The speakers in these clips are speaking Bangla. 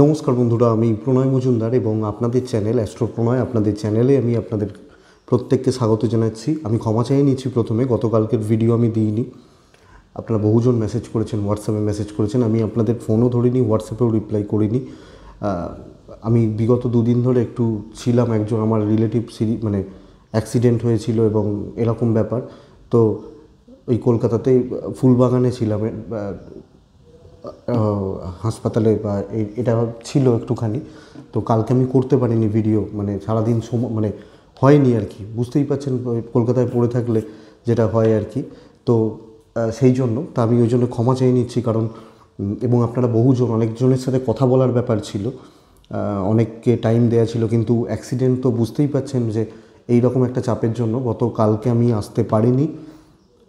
নমস্কার বন্ধুরা আমি প্রণয় মজুমদার এবং আপনাদের চ্যানেল অ্যাস্ট্রো প্রণয় আপনাদের চ্যানেলে আমি আপনাদের প্রত্যেককে স্বাগত জানাচ্ছি আমি ক্ষমা চাই নিচ্ছি প্রথমে গতকালকের ভিডিও আমি দিইনি আপনারা বহুজন মেসেজ করেছেন হোয়াটসঅ্যাপে মেসেজ করেছেন আমি আপনাদের ফোনও ধরিনি হোয়াটসঅ্যাপেও রিপ্লাই করিনি আমি বিগত দুদিন ধরে একটু ছিলাম একজন আমার রিলেটিভ সিরি মানে অ্যাক্সিডেন্ট হয়েছিল এবং এরকম ব্যাপার তো ওই কলকাতাতে ফুলবাগানে ছিলাম হাসপাতালে বা এটা ছিল একটুখানি তো কালকে আমি করতে পারিনি ভিডিও মানে সারাদিন সময় মানে হয়নি আর কি বুঝতেই পারছেন কলকাতায় পড়ে থাকলে যেটা হয় আর কি তো সেই জন্য তা আমি ওই জন্য ক্ষমা চেয়ে নিচ্ছি কারণ এবং আপনারা বহুজন অনেকজনের সাথে কথা বলার ব্যাপার ছিল অনেককে টাইম দেয়া ছিল কিন্তু অ্যাক্সিডেন্ট তো বুঝতেই পারছেন যে এই রকম একটা চাপের জন্য গত কালকে আমি আসতে পারিনি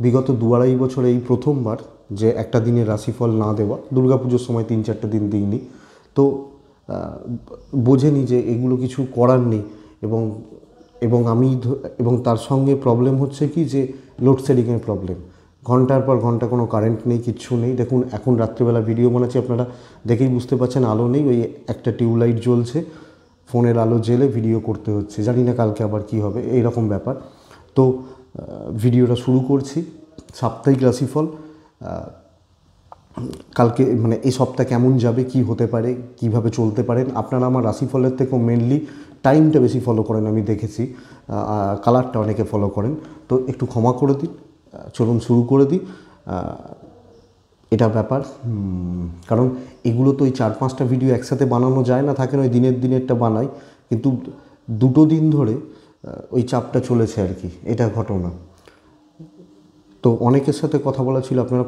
বিগত দু আড়াই বছরে এই প্রথমবার যে একটা দিনের রাশিফল না দেওয়া দুর্গা পুজোর সময় তিন চারটে দিন দিইনি তো বোঝেনি যে এগুলো কিছু করার নেই এবং এবং আমি এবং তার সঙ্গে প্রবলেম হচ্ছে কি যে লোডশেডিংয়ের প্রবলেম ঘন্টার পর ঘন্টা কোনো কারেন্ট নেই কিচ্ছু নেই দেখুন এখন রাত্রিবেলা ভিডিও বানাচ্ছি আপনারা দেখেই বুঝতে পারছেন আলো নেই ওই একটা টিউবলাইট জ্বলছে ফোনের আলো জেলে ভিডিও করতে হচ্ছে জানি না কালকে আবার কি হবে এইরকম ব্যাপার তো ভিডিওটা শুরু করছি সাপ্তাহিক রাশিফল কালকে মানে এই সপ্তাহ কেমন যাবে কি হতে পারে কিভাবে চলতে পারেন আপনারা আমার রাশিফলের থেকেও মেনলি টাইমটা বেশি ফলো করেন আমি দেখেছি কালারটা অনেকে ফলো করেন তো একটু ক্ষমা করে দিন চলুন শুরু করে দিই এটা ব্যাপার কারণ এগুলো তো ওই চার পাঁচটা ভিডিও একসাথে বানানো যায় না থাকে না ওই দিনের দিনেরটা বানাই কিন্তু দুটো দিন ধরে ওই চাপটা চলেছে আর কি এটা ঘটনা তো অনেকের সাথে কথা বলা ছিল আপনারা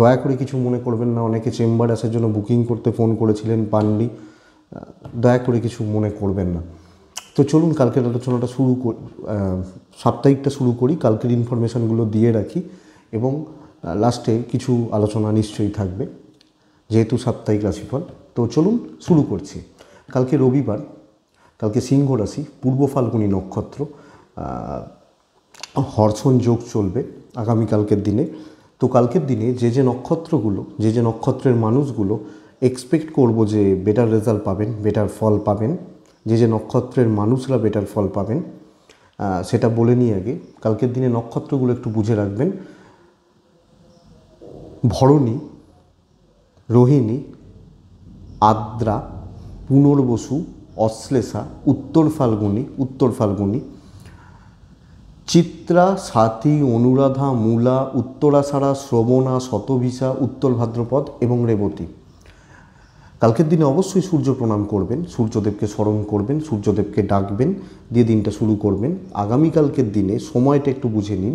দয়া করে কিছু মনে করবেন না অনেকে চেম্বার আসার জন্য বুকিং করতে ফোন করেছিলেন পাননি দয়া করে কিছু মনে করবেন না তো চলুন কালকের আলোচনাটা শুরু করি সাপ্তাহিকটা শুরু করি কালকের ইনফরমেশানগুলো দিয়ে রাখি এবং লাস্টে কিছু আলোচনা নিশ্চয়ই থাকবে যেহেতু সাপ্তাহিক রাশিফল তো চলুন শুরু করছি কালকে রবিবার কালকে সিংহ রাশি পূর্ব ফাল্গুনি নক্ষত্র হর্ষণ যোগ চলবে আগামীকালকের দিনে তো কালকের দিনে যে যে নক্ষত্রগুলো যে যে নক্ষত্রের মানুষগুলো এক্সপেক্ট করব যে বেটার রেজাল্ট পাবেন বেটার ফল পাবেন যে যে নক্ষত্রের মানুষরা বেটার ফল পাবেন সেটা বলে নিই আগে কালকের দিনে নক্ষত্রগুলো একটু বুঝে রাখবেন ভরণী রোহিণী আদ্রা পুনর্বসু অশ্লেষা উত্তর ফাল্গুনি উত্তর ফাল্গুনী চিত্রা সাথী অনুরাধা মূলা উত্তরাসারা শ্রবণা শতভিসা উত্তর ভাদ্রপদ এবং রেবতী কালকের দিনে অবশ্যই সূর্য প্রণাম করবেন সূর্যদেবকে স্মরণ করবেন সূর্যদেবকে ডাকবেন দিয়ে দিনটা শুরু করবেন আগামীকালকের দিনে সময়টা একটু বুঝে নিন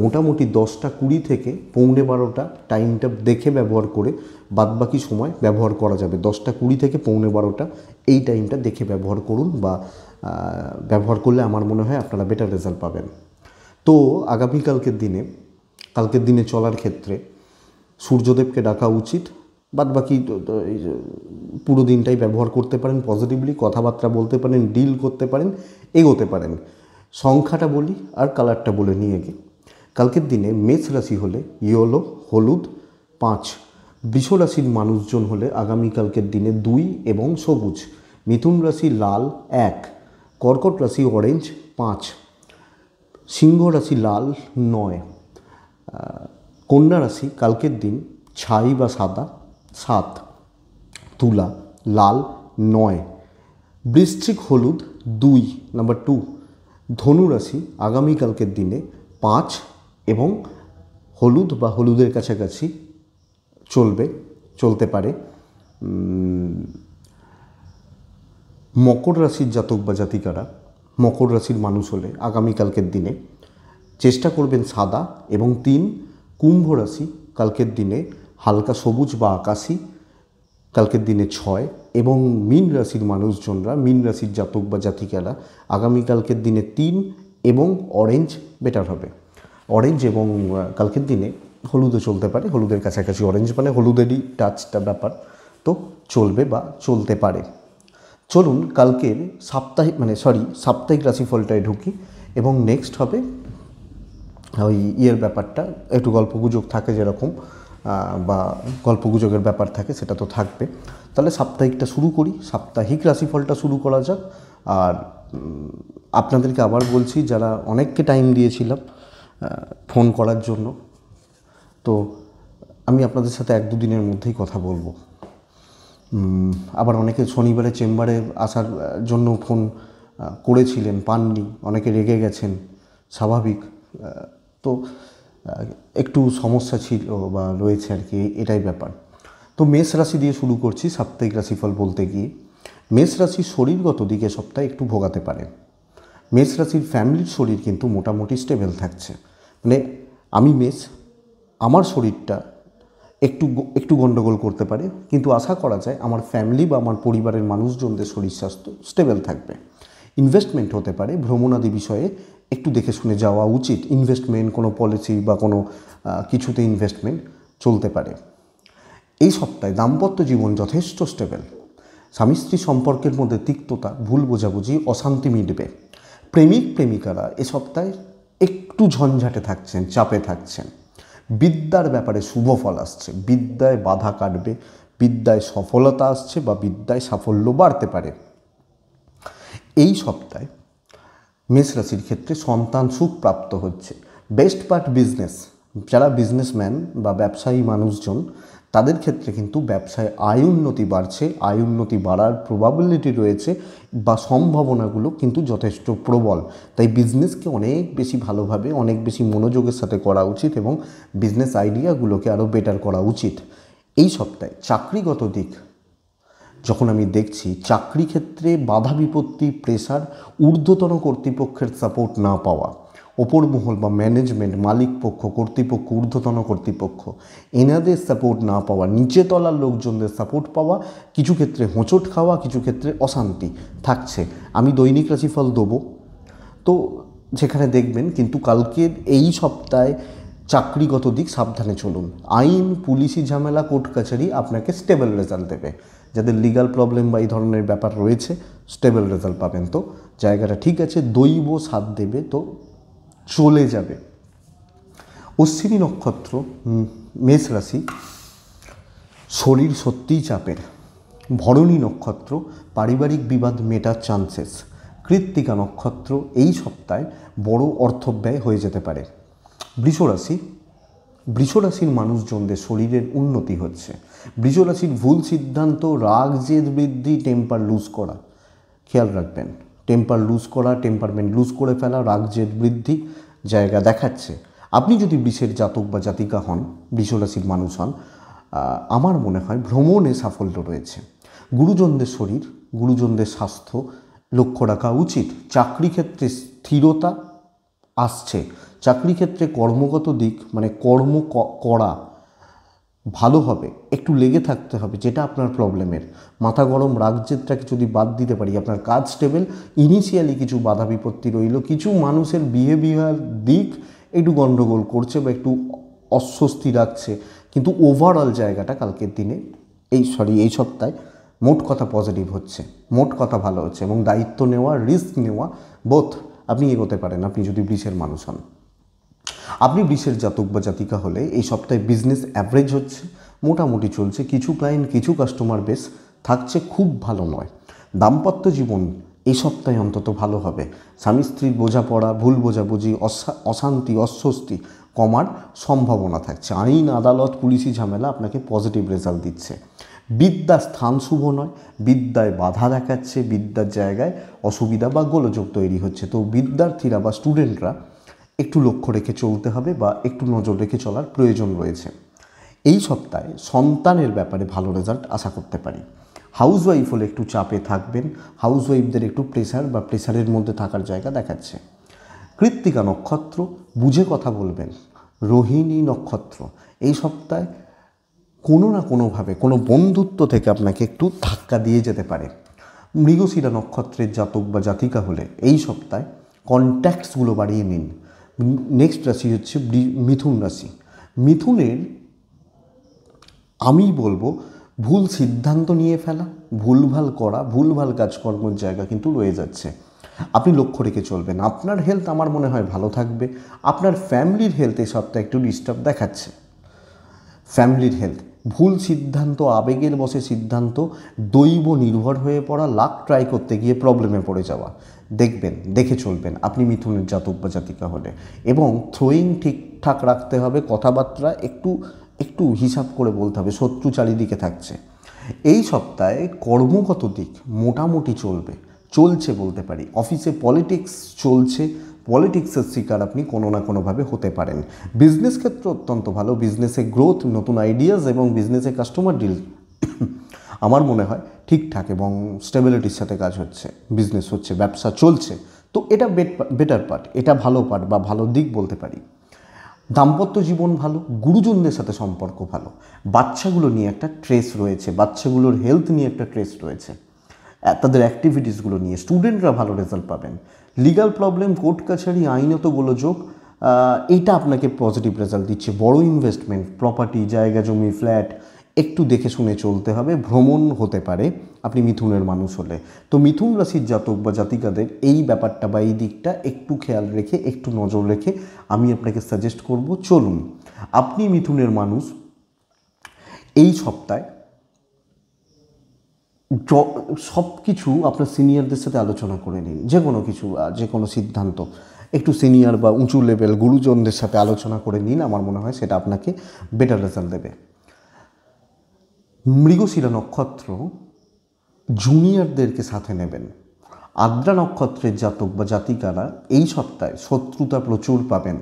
মোটামুটি দশটা কুড়ি থেকে পৌনে বারোটা টাইমটা দেখে ব্যবহার করে বাদবাকি সময় ব্যবহার করা যাবে দশটা কুড়ি থেকে পৌনে বারোটা এই টাইমটা দেখে ব্যবহার করুন বা ব্যবহার করলে আমার মনে হয় আপনারা বেটার রেজাল্ট পাবেন তো আগামীকালকের দিনে কালকের দিনে চলার ক্ষেত্রে সূর্যদেবকে ডাকা উচিত বাদ বাকি পুরো দিনটাই ব্যবহার করতে পারেন পজিটিভলি কথাবার্তা বলতে পারেন ডিল করতে পারেন এগোতে পারেন সংখ্যাটা বলি আর কালারটা বলে নিয়ে গিয়ে কালকের দিনে মেষ রাশি হলে ইয়েলো হলুদ পাঁচ বৃষ রাশির মানুষজন হলে আগামীকালকের দিনে দুই এবং সবুজ মিথুন রাশি লাল এক কর্কট রাশি অরেঞ্জ পাঁচ সিংহ রাশি লাল নয় কন্যা রাশি কালকের দিন ছাই বা সাদা সাত তুলা লাল নয় বৃশ্চিক হলুদ দুই নাম্বার টু ধনু রাশি আগামীকালকের দিনে পাঁচ এবং হলুদ বা হলুদের কাছাকাছি চলবে চলতে পারে মকর রাশির জাতক বা জাতিকারা মকর রাশির মানুষ হলে আগামীকালকের দিনে চেষ্টা করবেন সাদা এবং তিন কুম্ভ রাশি কালকের দিনে হালকা সবুজ বা আকাশি কালকের দিনে ছয় এবং মীন রাশির মানুষজনরা মীন রাশির জাতক বা জাতিকারা আগামীকালকের দিনে তিন এবং অরেঞ্জ বেটার হবে অরেঞ্জ এবং কালকের দিনে হলুদও চলতে পারে হলুদের কাছাকাছি অরেঞ্জ মানে হলুদেরই টাচটা ব্যাপার তো চলবে বা চলতে পারে চলুন কালকের সাপ্তাহিক মানে সরি সাপ্তাহিক রাশিফলটায় ঢুকি এবং নেক্সট হবে ওই ইয়ের ব্যাপারটা একটু গল্পগুজব থাকে যেরকম বা গল্পগুজবের ব্যাপার থাকে সেটা তো থাকবে তাহলে সাপ্তাহিকটা শুরু করি সাপ্তাহিক রাশিফলটা শুরু করা যাক আর আপনাদেরকে আবার বলছি যারা অনেককে টাইম দিয়েছিলাম ফোন করার জন্য তো আমি আপনাদের সাথে এক দুদিনের মধ্যেই কথা বলবো আবার অনেকে শনিবারে চেম্বারে আসার জন্য ফোন করেছিলেন পাননি অনেকে রেগে গেছেন স্বাভাবিক তো একটু সমস্যা ছিল বা রয়েছে আর কি এটাই ব্যাপার তো মেষ রাশি দিয়ে শুরু করছি সাপ্তাহিক রাশিফল বলতে গিয়ে মেষ রাশির শরীরগত দিকে সপ্তাহে একটু ভোগাতে পারে মেষ রাশির ফ্যামিলির শরীর কিন্তু মোটামুটি স্টেবেল থাকছে মানে আমি মেস আমার শরীরটা একটু একটু গণ্ডগোল করতে পারে কিন্তু আশা করা যায় আমার ফ্যামিলি বা আমার পরিবারের মানুষজনদের শরীর স্বাস্থ্য স্টেবল থাকবে ইনভেস্টমেন্ট হতে পারে ভ্রমণাদি বিষয়ে একটু দেখে শুনে যাওয়া উচিত ইনভেস্টমেন্ট কোনো পলিসি বা কোনো কিছুতে ইনভেস্টমেন্ট চলতে পারে এই সপ্তাহে দাম্পত্য জীবন যথেষ্ট স্টেবল স্বামী স্ত্রী সম্পর্কের মধ্যে তিক্ততা ভুল বোঝাবুঝি অশান্তি মিটবে প্রেমিক প্রেমিকারা এ সপ্তাহে একটু ঝঞ্ঝাটে থাকছেন চাপে থাকছেন বিদ্যার ব্যাপারে শুভ ফল আসছে বিদ্যায় বাধা কাটবে বিদ্যায় সফলতা আসছে বা বিদ্যায় সাফল্য বাড়তে পারে এই সপ্তাহে মেষ রাশির ক্ষেত্রে সন্তান সুখ প্রাপ্ত হচ্ছে বেস্ট পার্ট বিজনেস যারা বিজনেসম্যান বা ব্যবসায়ী মানুষজন তাদের ক্ষেত্রে কিন্তু ব্যবসায় আয় উন্নতি বাড়ছে আয় উন্নতি বাড়ার প্রবাবিলিটি রয়েছে বা সম্ভাবনাগুলো কিন্তু যথেষ্ট প্রবল তাই বিজনেসকে অনেক বেশি ভালোভাবে অনেক বেশি মনোযোগের সাথে করা উচিত এবং বিজনেস আইডিয়াগুলোকে আরও বেটার করা উচিত এই সপ্তাহে চাকরিগত দিক যখন আমি দেখছি চাকরি ক্ষেত্রে বাধা বিপত্তি প্রেসার ঊর্ধ্বতন কর্তৃপক্ষের সাপোর্ট না পাওয়া ওপরমহল বা ম্যানেজমেন্ট মালিক পক্ষ কর্তৃপক্ষ ঊর্ধ্বতন কর্তৃপক্ষ এনাদের সাপোর্ট না পাওয়া নিচে তলার লোকজনদের সাপোর্ট পাওয়া কিছু ক্ষেত্রে হোঁচট খাওয়া কিছু ক্ষেত্রে অশান্তি থাকছে আমি দৈনিক রাশিফল দেবো তো সেখানে দেখবেন কিন্তু কালকের এই সপ্তাহে চাকরিগত দিক সাবধানে চলুন আইন পুলিশি ঝামেলা কোর্ট কাছারি আপনাকে স্টেবল রেজাল্ট দেবে যাদের লিগাল প্রবলেম বা এই ধরনের ব্যাপার রয়েছে স্টেবল রেজাল্ট পাবেন তো জায়গাটা ঠিক আছে দৈব সাথ দেবে তো চলে যাবে অশ্বিনী নক্ষত্র মেষ রাশি শরীর সত্যিই চাপের ভরণী নক্ষত্র পারিবারিক বিবাদ মেটার চান্সেস কৃত্তিকা নক্ষত্র এই সপ্তাহে বড় অর্থব্যয় হয়ে যেতে পারে বৃষরাশি বৃষরাশির মানুষজনদের শরীরের উন্নতি হচ্ছে বৃষরাশির ভুল সিদ্ধান্ত রাগ জেদ বৃদ্ধি টেম্পার লুজ করা খেয়াল রাখবেন টেম্পার লুজ করা টেম্পারমেন্ট লুজ করে ফেলা রাগজের বৃদ্ধি জায়গা দেখাচ্ছে আপনি যদি বিষের জাতক বা জাতিকা হন বিষরাশির মানুষ হন আমার মনে হয় ভ্রমণে সাফল্য রয়েছে গুরুজনদের শরীর গুরুজনদের স্বাস্থ্য লক্ষ্য রাখা উচিত চাকরি ক্ষেত্রে স্থিরতা আসছে চাকরি ক্ষেত্রে কর্মগত দিক মানে কর্ম করা ভালো হবে একটু লেগে থাকতে হবে যেটা আপনার প্রবলেমের মাথা গরম কিছু যদি বাদ দিতে পারি আপনার কাজ স্টেবল ইনিশিয়ালি কিছু বাধা বিপত্তি রইল কিছু মানুষের বিহেভিয়ার দিক একটু গণ্ডগোল করছে বা একটু অস্বস্তি রাখছে কিন্তু ওভারঅল জায়গাটা কালকের দিনে এই সরি এই সপ্তাহে মোট কথা পজিটিভ হচ্ছে মোট কথা ভালো হচ্ছে এবং দায়িত্ব নেওয়া রিস্ক নেওয়া বোথ আপনি এগোতে পারেন আপনি যদি ব্রিজের মানুষ হন আপনি বিশ্বের জাতক বা জাতিকা হলে এই সপ্তাহে বিজনেস অ্যাভারেজ হচ্ছে মোটামুটি চলছে কিছু ক্লায়েন্ট কিছু কাস্টমার বেস থাকছে খুব ভালো নয় দাম্পত্য জীবন এই সপ্তাহে অন্তত ভালো হবে স্বামী স্ত্রীর বোঝাপড়া ভুল বোঝাবুঝি অশান্তি অস্বস্তি কমার সম্ভাবনা থাকছে আইন আদালত পুলিশি ঝামেলা আপনাকে পজিটিভ রেজাল্ট দিচ্ছে বিদ্যা স্থান শুভ নয় বিদ্যায় বাধা দেখাচ্ছে বিদ্যার জায়গায় অসুবিধা বা গোলযোগ তৈরি হচ্ছে তো বিদ্যার্থীরা বা স্টুডেন্টরা একটু লক্ষ্য রেখে চলতে হবে বা একটু নজর রেখে চলার প্রয়োজন রয়েছে এই সপ্তাহে সন্তানের ব্যাপারে ভালো রেজাল্ট আশা করতে পারি হাউসওয়াইফ হলে একটু চাপে থাকবেন হাউসওয়াইফদের একটু প্রেশার বা প্রেশারের মধ্যে থাকার জায়গা দেখাচ্ছে কৃত্তিকা নক্ষত্র বুঝে কথা বলবেন রোহিণী নক্ষত্র এই সপ্তাহে কোনো না কোনোভাবে কোনো বন্ধুত্ব থেকে আপনাকে একটু ধাক্কা দিয়ে যেতে পারে মৃগশিরা নক্ষত্রের জাতক বা জাতিকা হলে এই সপ্তাহে কন্ট্যাক্টসগুলো বাড়িয়ে নিন নেক্সট রাশি হচ্ছে মিথুন রাশি মিথুনের আমি বলবো ভুল সিদ্ধান্ত নিয়ে ফেলা ভুলভাল করা ভুলভাল কাজকর্মের জায়গা কিন্তু রয়ে যাচ্ছে আপনি লক্ষ্য রেখে চলবেন আপনার হেলথ আমার মনে হয় ভালো থাকবে আপনার ফ্যামিলির হেলথ এই সপ্তাহে একটু ডিস্টার্ব দেখাচ্ছে ফ্যামিলির হেলথ ভুল সিদ্ধান্ত আবেগের বসে সিদ্ধান্ত দৈব নির্ভর হয়ে পড়া লাখ ট্রাই করতে গিয়ে প্রবলেমে পড়ে যাওয়া দেখবেন দেখে চলবেন আপনি মিথুনের জাতক বা জাতিকা হলে এবং থ্রোয়িং ঠিকঠাক রাখতে হবে কথাবার্তা একটু একটু হিসাব করে বলতে হবে শত্রু চারিদিকে থাকছে এই সপ্তাহে কর্মগত দিক মোটামুটি চলবে চলছে বলতে পারি অফিসে পলিটিক্স চলছে পলিটিক্সের শিকার আপনি কোনো না কোনোভাবে হতে পারেন বিজনেস ক্ষেত্র অত্যন্ত ভালো বিজনেসে গ্রোথ নতুন আইডিয়াস এবং বিজনেসে কাস্টমার ডিল আমার মনে হয় ঠিকঠাক এবং স্টেবিলিটির সাথে কাজ হচ্ছে বিজনেস হচ্ছে ব্যবসা চলছে তো এটা বেটার পার্ট এটা ভালো পার্ট বা ভালো দিক বলতে পারি দাম্পত্য জীবন ভালো গুরুজনদের সাথে সম্পর্ক ভালো বাচ্চাগুলো নিয়ে একটা ট্রেস রয়েছে বাচ্চাগুলোর হেলথ নিয়ে একটা ট্রেস রয়েছে তাদের অ্যাক্টিভিটিসগুলো নিয়ে স্টুডেন্টরা ভালো রেজাল্ট পাবেন লিগাল প্রবলেম কোর্ট কাছারি আইনত গোলযোগ এটা আপনাকে পজিটিভ রেজাল্ট দিচ্ছে বড় ইনভেস্টমেন্ট প্রপার্টি জায়গা জমি ফ্ল্যাট একটু দেখে শুনে চলতে হবে ভ্রমণ হতে পারে আপনি মিথুনের মানুষ হলে তো মিথুন রাশির জাতক বা জাতিকাদের এই ব্যাপারটা বা এই দিকটা একটু খেয়াল রেখে একটু নজর রেখে আমি আপনাকে সাজেস্ট করব চলুন আপনি মিথুনের মানুষ এই সপ্তাহে সব কিছু আপনার সিনিয়রদের সাথে আলোচনা করে নিন যে কোনো কিছু যে কোনো সিদ্ধান্ত একটু সিনিয়র বা উঁচু লেভেল গুরুজনদের সাথে আলোচনা করে নিন আমার মনে হয় সেটা আপনাকে বেটার রেজাল্ট দেবে মৃগশিরা নক্ষত্র জুনিয়রদেরকে সাথে নেবেন আদ্রা নক্ষত্রের জাতক বা জাতিকারা এই সপ্তাহে শত্রুতা প্রচুর পাবেন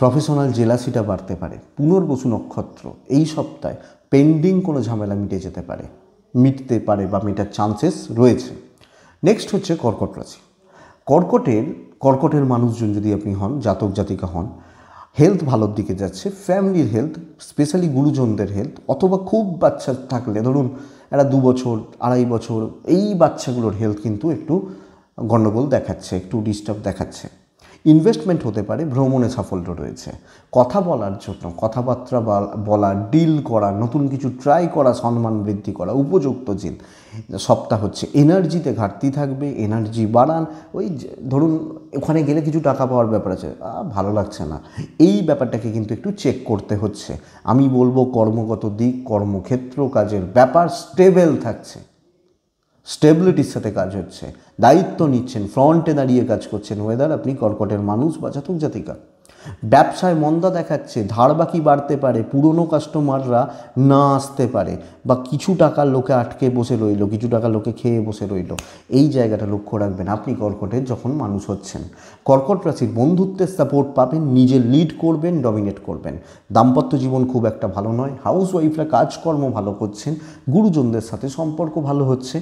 প্রফেশনাল জেলাসিটা বাড়তে পারে পুনর্বসু নক্ষত্র এই সপ্তাহে পেন্ডিং কোনো ঝামেলা মিটে যেতে পারে মিটতে পারে বা মেটার চান্সেস রয়েছে নেক্সট হচ্ছে কর্কট রাশি কর্কটের কর্কটের মানুষজন যদি আপনি হন জাতক জাতিকা হন হেলথ ভালোর দিকে যাচ্ছে ফ্যামিলির হেলথ স্পেশালি গুরুজনদের হেলথ অথবা খুব বাচ্চা থাকলে ধরুন এরা দু বছর আড়াই বছর এই বাচ্চাগুলোর হেলথ কিন্তু একটু গণ্ডগোল দেখাচ্ছে একটু ডিস্টার্ব দেখাচ্ছে ইনভেস্টমেন্ট হতে পারে ভ্রমণে সাফল্য রয়েছে কথা বলার জন্য কথাবার্তা বলা ডিল করা নতুন কিছু ট্রাই করা সম্মান বৃদ্ধি করা উপযুক্ত জিন সপ্তাহ হচ্ছে এনার্জিতে ঘাটতি থাকবে এনার্জি বাড়ান ওই ধরুন ওখানে গেলে কিছু টাকা পাওয়ার ব্যাপার আছে ভালো লাগছে না এই ব্যাপারটাকে কিন্তু একটু চেক করতে হচ্ছে আমি বলবো কর্মগত দিক কর্মক্ষেত্র কাজের ব্যাপার স্টেবেল থাকছে স্টেবিলিটির সাথে কাজ হচ্ছে দায়িত্ব নিচ্ছেন ফ্রন্টে দাঁড়িয়ে কাজ করছেন ওয়েদার আপনি কর্কটের মানুষ বা জাতক জাতিকা ব্যবসায় মন্দা দেখাচ্ছে ধার বাকি বাড়তে পারে পুরনো কাস্টমাররা না আসতে পারে বা কিছু টাকা লোকে আটকে বসে রইল কিছু টাকা লোকে খেয়ে বসে রইল এই জায়গাটা লক্ষ্য রাখবেন আপনি কর্কটের যখন মানুষ হচ্ছেন কর্কট রাশির বন্ধুত্বের সাপোর্ট পাবেন নিজে লিড করবেন ডমিনেট করবেন দাম্পত্য জীবন খুব একটা ভালো নয় হাউস ওয়াইফরা কাজকর্ম ভালো করছেন গুরুজনদের সাথে সম্পর্ক ভালো হচ্ছে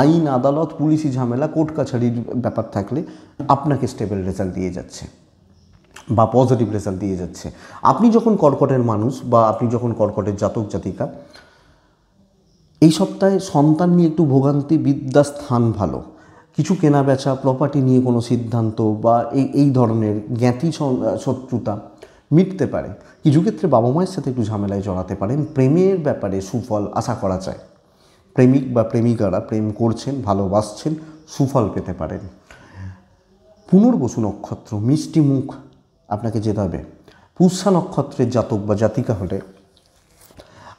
আইন আদালত পুলিশি ঝামেলা কোর্ট কাছারির ব্যাপার থাকলে আপনাকে স্টেবল রেজাল্ট দিয়ে যাচ্ছে বা পজিটিভ রেজাল্ট দিয়ে যাচ্ছে আপনি যখন কর্কটের মানুষ বা আপনি যখন কর্কটের জাতক জাতিকা এই সপ্তাহে সন্তান নিয়ে একটু ভোগান্তি বিদ্যা স্থান ভালো কিছু কেনা বেচা প্রপার্টি নিয়ে কোনো সিদ্ধান্ত বা এই এই ধরনের জ্ঞাতি শত্রুতা মিটতে পারে কিছু ক্ষেত্রে বাবা মায়ের সাথে একটু ঝামেলায় জড়াতে পারেন প্রেমের ব্যাপারে সুফল আশা করা যায় প্রেমিক বা প্রেমিকারা প্রেম করছেন ভালোবাসছেন সুফল পেতে পারেন পুনর্বসু নক্ষত্র মিষ্টি মুখ আপনাকে যেতে হবে পুষা নক্ষত্রের জাতক বা জাতিকা হলে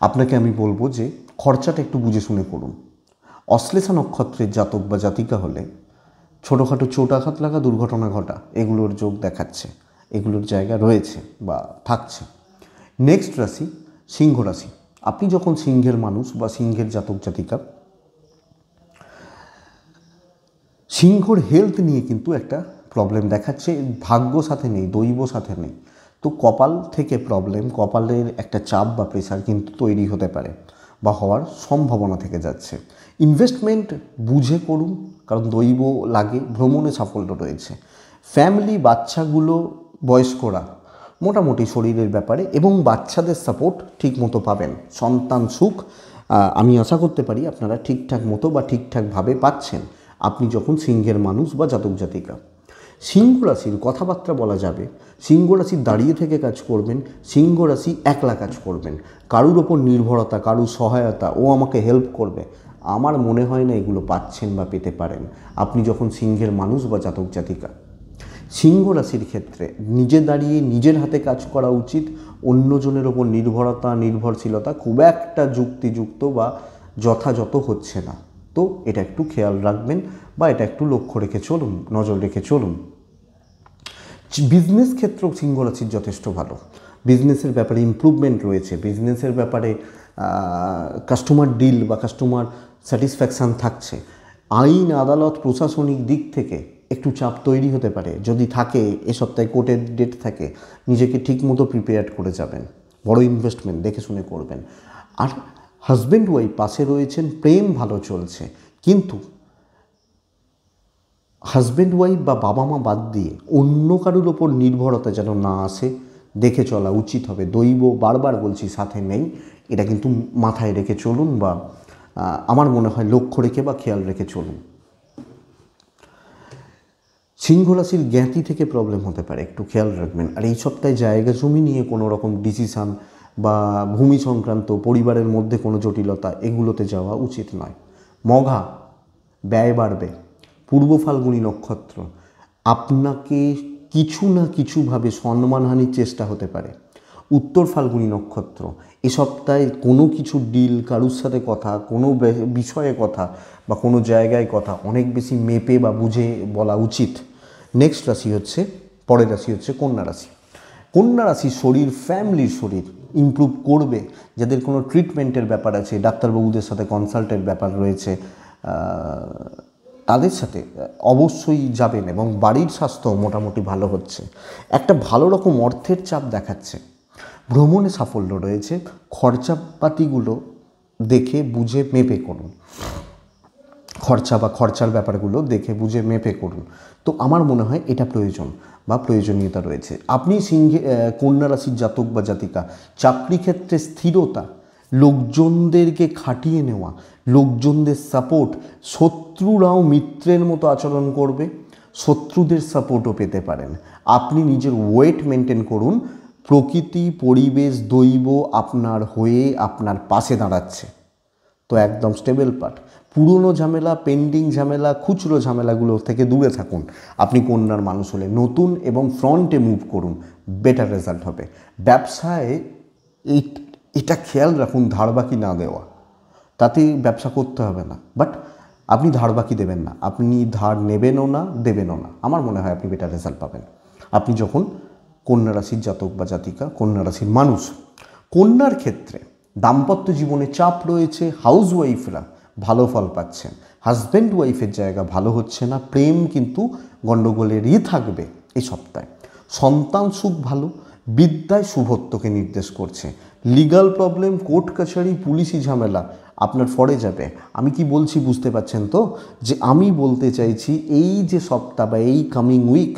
আপনাকে আমি বলবো যে খরচাটা একটু বুঝে শুনে করুন অশ্লেষা নক্ষত্রের জাতক বা জাতিকা হলে ছোটোখাটো চোটাঘাত লাগা দুর্ঘটনা ঘটা এগুলোর যোগ দেখাচ্ছে এগুলোর জায়গা রয়েছে বা থাকছে নেক্সট রাশি সিংহ রাশি আপনি যখন সিংহের মানুষ বা সিংহের জাতক জাতিকা সিংহর হেলথ নিয়ে কিন্তু একটা প্রবলেম দেখাচ্ছে ভাগ্য সাথে নেই দৈব সাথে নেই তো কপাল থেকে প্রবলেম কপালের একটা চাপ বা প্রেশার কিন্তু তৈরি হতে পারে বা হওয়ার সম্ভাবনা থেকে যাচ্ছে ইনভেস্টমেন্ট বুঝে করুন কারণ দৈব লাগে ভ্রমণে সাফল্য রয়েছে ফ্যামিলি বাচ্চাগুলো বয়স্করা মোটামুটি শরীরের ব্যাপারে এবং বাচ্চাদের সাপোর্ট ঠিকমতো পাবেন সন্তান সুখ আমি আশা করতে পারি আপনারা ঠিকঠাক মতো বা ঠিকঠাকভাবে পাচ্ছেন আপনি যখন সিংহের মানুষ বা জাতক জাতিকা সিংহরাশির কথাবার্তা বলা যাবে সিংহরাশি দাঁড়িয়ে থেকে কাজ করবেন সিংহরাশি একলা কাজ করবেন কারুর ওপর নির্ভরতা কারুর সহায়তা ও আমাকে হেল্প করবে আমার মনে হয় না এগুলো পাচ্ছেন বা পেতে পারেন আপনি যখন সিংহের মানুষ বা জাতক জাতিকা সিংহ রাশির ক্ষেত্রে নিজে দাঁড়িয়ে নিজের হাতে কাজ করা উচিত অন্যজনের ওপর নির্ভরতা নির্ভরশীলতা খুব একটা যুক্তিযুক্ত বা যথাযথ হচ্ছে না তো এটা একটু খেয়াল রাখবেন বা এটা একটু লক্ষ্য রেখে চলুন নজর রেখে চলুন বিজনেস ক্ষেত্র সিঙ্গরাচির যথেষ্ট ভালো বিজনেসের ব্যাপারে ইম্প্রুভমেন্ট রয়েছে বিজনেসের ব্যাপারে কাস্টমার ডিল বা কাস্টমার স্যাটিসফ্যাকশান থাকছে আইন আদালত প্রশাসনিক দিক থেকে একটু চাপ তৈরি হতে পারে যদি থাকে এ সপ্তাহে কোর্টের ডেট থাকে নিজেকে ঠিকমতো প্রিপেয়ার করে যাবেন বড় ইনভেস্টমেন্ট দেখে শুনে করবেন আর হাজব্যান্ড ওয়াইফ পাশে রয়েছেন প্রেম ভালো চলছে কিন্তু হাজব্যান্ড ওয়াইফ বা বাবা মা বাদ দিয়ে অন্য কারোর ওপর নির্ভরতা যেন না আসে দেখে চলা উচিত হবে দৈব বারবার বলছি সাথে নেই এটা কিন্তু মাথায় রেখে চলুন বা আমার মনে হয় লক্ষ্য রেখে বা খেয়াল রেখে চলুন সিংহ রাশির জ্ঞাতি থেকে প্রবলেম হতে পারে একটু খেয়াল রাখবেন আর এই সপ্তাহে জায়গা জমি নিয়ে কোনো রকম ডিসিশান বা ভূমি সংক্রান্ত পরিবারের মধ্যে কোনো জটিলতা এগুলোতে যাওয়া উচিত নয় মঘা ব্যয় বাড়বে পূর্ব ফাল্গুনী নক্ষত্র আপনাকে কিছু না কিছুভাবে সম্মানহানির চেষ্টা হতে পারে উত্তর ফাল্গুনী নক্ষত্র এ সপ্তাহে কোনো কিছু ডিল কারুর সাথে কথা কোনো বিষয়ে কথা বা কোনো জায়গায় কথা অনেক বেশি মেপে বা বুঝে বলা উচিত নেক্সট রাশি হচ্ছে পরের রাশি হচ্ছে কন্যা রাশি কন্যা রাশির শরীর ফ্যামিলির শরীর ইম্প্রুভ করবে যাদের কোনো ট্রিটমেন্টের ব্যাপার আছে ডাক্তারবাবুদের সাথে কনসাল্টের ব্যাপার রয়েছে তাদের সাথে অবশ্যই যাবেন এবং বাড়ির স্বাস্থ্য মোটামুটি ভালো হচ্ছে একটা ভালো রকম অর্থের চাপ দেখাচ্ছে ভ্রমণে সাফল্য রয়েছে খরচাপাতিগুলো দেখে বুঝে মেপে করুন খরচা বা খরচার ব্যাপারগুলো দেখে বুঝে মেপে করুন তো আমার মনে হয় এটা প্রয়োজন বা প্রয়োজনীয়তা রয়েছে আপনি সিংহে কন্যা রাশির জাতক বা জাতিকা চাকরি ক্ষেত্রে স্থিরতা লোকজনদেরকে খাটিয়ে নেওয়া লোকজনদের সাপোর্ট শত্রুরাও মিত্রের মতো আচরণ করবে শত্রুদের সাপোর্টও পেতে পারেন আপনি নিজের ওয়েট মেনটেন করুন প্রকৃতি পরিবেশ দৈব আপনার হয়ে আপনার পাশে দাঁড়াচ্ছে তো একদম স্টেবল পার্ট পুরনো ঝামেলা পেন্ডিং ঝামেলা খুচরো ঝামেলাগুলো থেকে দূরে থাকুন আপনি কন্যার মানুষ হলে নতুন এবং ফ্রন্টে মুভ করুন বেটার রেজাল্ট হবে ব্যবসায় এটা খেয়াল রাখুন ধার বাকি না দেওয়া তাতে ব্যবসা করতে হবে না বাট আপনি ধার বাকি দেবেন না আপনি ধার নেবেনও না দেবেনও না আমার মনে হয় আপনি বেটার রেজাল্ট পাবেন আপনি যখন কন্যা রাশির জাতক বা জাতিকা কন্যা রাশির মানুষ কন্যার ক্ষেত্রে দাম্পত্য জীবনে চাপ রয়েছে হাউস ওয়াইফরা ভালো ফল পাচ্ছেন হাজব্যান্ড ওয়াইফের জায়গা ভালো হচ্ছে না প্রেম কিন্তু গণ্ডগোলেরই থাকবে এই সপ্তাহে সন্তান সুখ ভালো বিদ্যায় শুভত্বকে নির্দেশ করছে লিগাল প্রবলেম কোর্ট কাছারি পুলিশি ঝামেলা আপনার ফরে যাবে আমি কি বলছি বুঝতে পাচ্ছেন তো যে আমি বলতে চাইছি এই যে সপ্তাহ বা এই কামিং উইক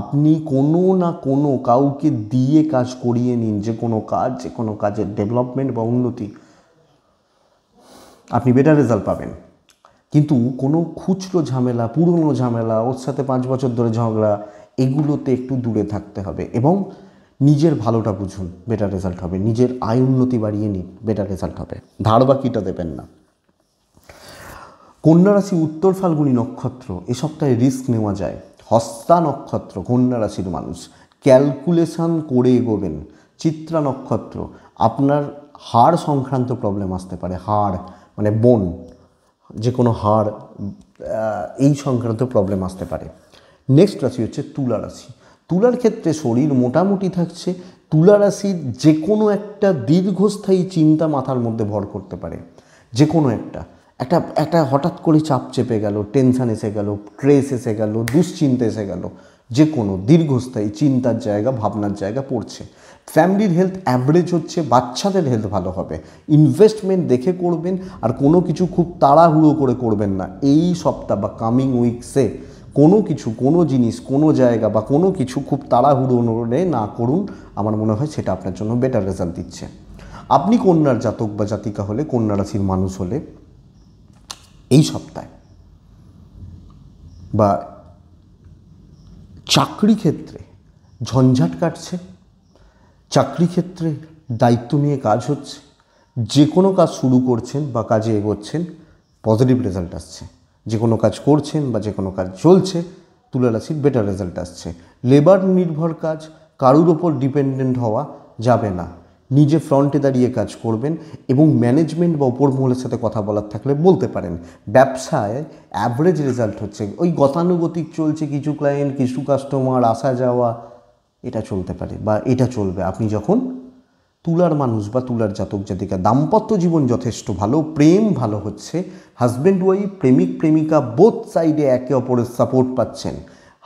আপনি কোনো না কোনো কাউকে দিয়ে কাজ করিয়ে নিন যে কোনো কাজ যে কোনো কাজের ডেভেলপমেন্ট বা উন্নতি আপনি বেটার রেজাল্ট পাবেন কিন্তু কোনো খুচরো ঝামেলা পুরনো ঝামেলা ওর সাথে পাঁচ বছর ধরে ঝগড়া এগুলোতে একটু দূরে থাকতে হবে এবং নিজের ভালোটা বুঝুন বেটার রেজাল্ট হবে নিজের আয় উন্নতি বাড়িয়ে নিন বেটার রেজাল্ট হবে ধার বাকিটা দেবেন না কন্যা রাশি উত্তর ফাল্গুনি নক্ষত্র এ সপ্তাহে রিস্ক নেওয়া যায় হস্তা নক্ষত্র কন্যা রাশির মানুষ ক্যালকুলেশন করে এগোবেন চিত্রা নক্ষত্র আপনার হাড় সংক্রান্ত প্রবলেম আসতে পারে হাড় মানে বোন যে কোনো হাড় এই সংক্রান্ত প্রবলেম আসতে পারে নেক্সট রাশি হচ্ছে তুলা রাশি তুলার ক্ষেত্রে শরীর মোটামুটি থাকছে তুলা রাশির যে কোনো একটা দীর্ঘস্থায়ী চিন্তা মাথার মধ্যে ভর করতে পারে যে কোনো একটা একটা একটা হঠাৎ করে চাপ চেপে গেল টেনশান এসে গেল স্ট্রেস এসে গেল দুশ্চিন্তা এসে গেল যে কোনো দীর্ঘস্থায়ী চিন্তার জায়গা ভাবনার জায়গা পড়ছে ফ্যামিলির হেলথ অ্যাভারেজ হচ্ছে বাচ্চাদের হেলথ ভালো হবে ইনভেস্টমেন্ট দেখে করবেন আর কোনো কিছু খুব তাড়াহুড়ো করে করবেন না এই সপ্তাহ বা কামিং উইকসে কোনো কিছু কোনো জিনিস কোনো জায়গা বা কোনো কিছু খুব তাড়াহুড়ো অনুরোধে না করুন আমার মনে হয় সেটা আপনার জন্য বেটার রেজাল্ট দিচ্ছে আপনি কন্যার জাতক বা জাতিকা হলে কন্যা রাশির মানুষ হলে এই সপ্তাহে বা চাকরি ক্ষেত্রে ঝঞ্ঝাট কাটছে চাকরি ক্ষেত্রে দায়িত্ব নিয়ে কাজ হচ্ছে যে কোনো কাজ শুরু করছেন বা কাজে এগোচ্ছেন পজিটিভ রেজাল্ট আসছে যে কোনো কাজ করছেন বা যে কোনো কাজ চলছে তুলা রাশির বেটার রেজাল্ট আসছে লেবার নির্ভর কাজ কারুর ওপর ডিপেন্ডেন্ট হওয়া যাবে না নিজে ফ্রন্টে দাঁড়িয়ে কাজ করবেন এবং ম্যানেজমেন্ট বা ওপর মহলের সাথে কথা বলার থাকলে বলতে পারেন ব্যবসায় অ্যাভারেজ রেজাল্ট হচ্ছে ওই গতানুগতিক চলছে কিছু ক্লায়েন্ট কিছু কাস্টমার আসা যাওয়া এটা চলতে পারে বা এটা চলবে আপনি যখন তুলার মানুষ বা তুলার জাতক জাতিকা দাম্পত্য জীবন যথেষ্ট ভালো প্রেম ভালো হচ্ছে হাজব্যান্ড ওয়াইফ প্রেমিক প্রেমিকা বোথ সাইডে একে অপরের সাপোর্ট পাচ্ছেন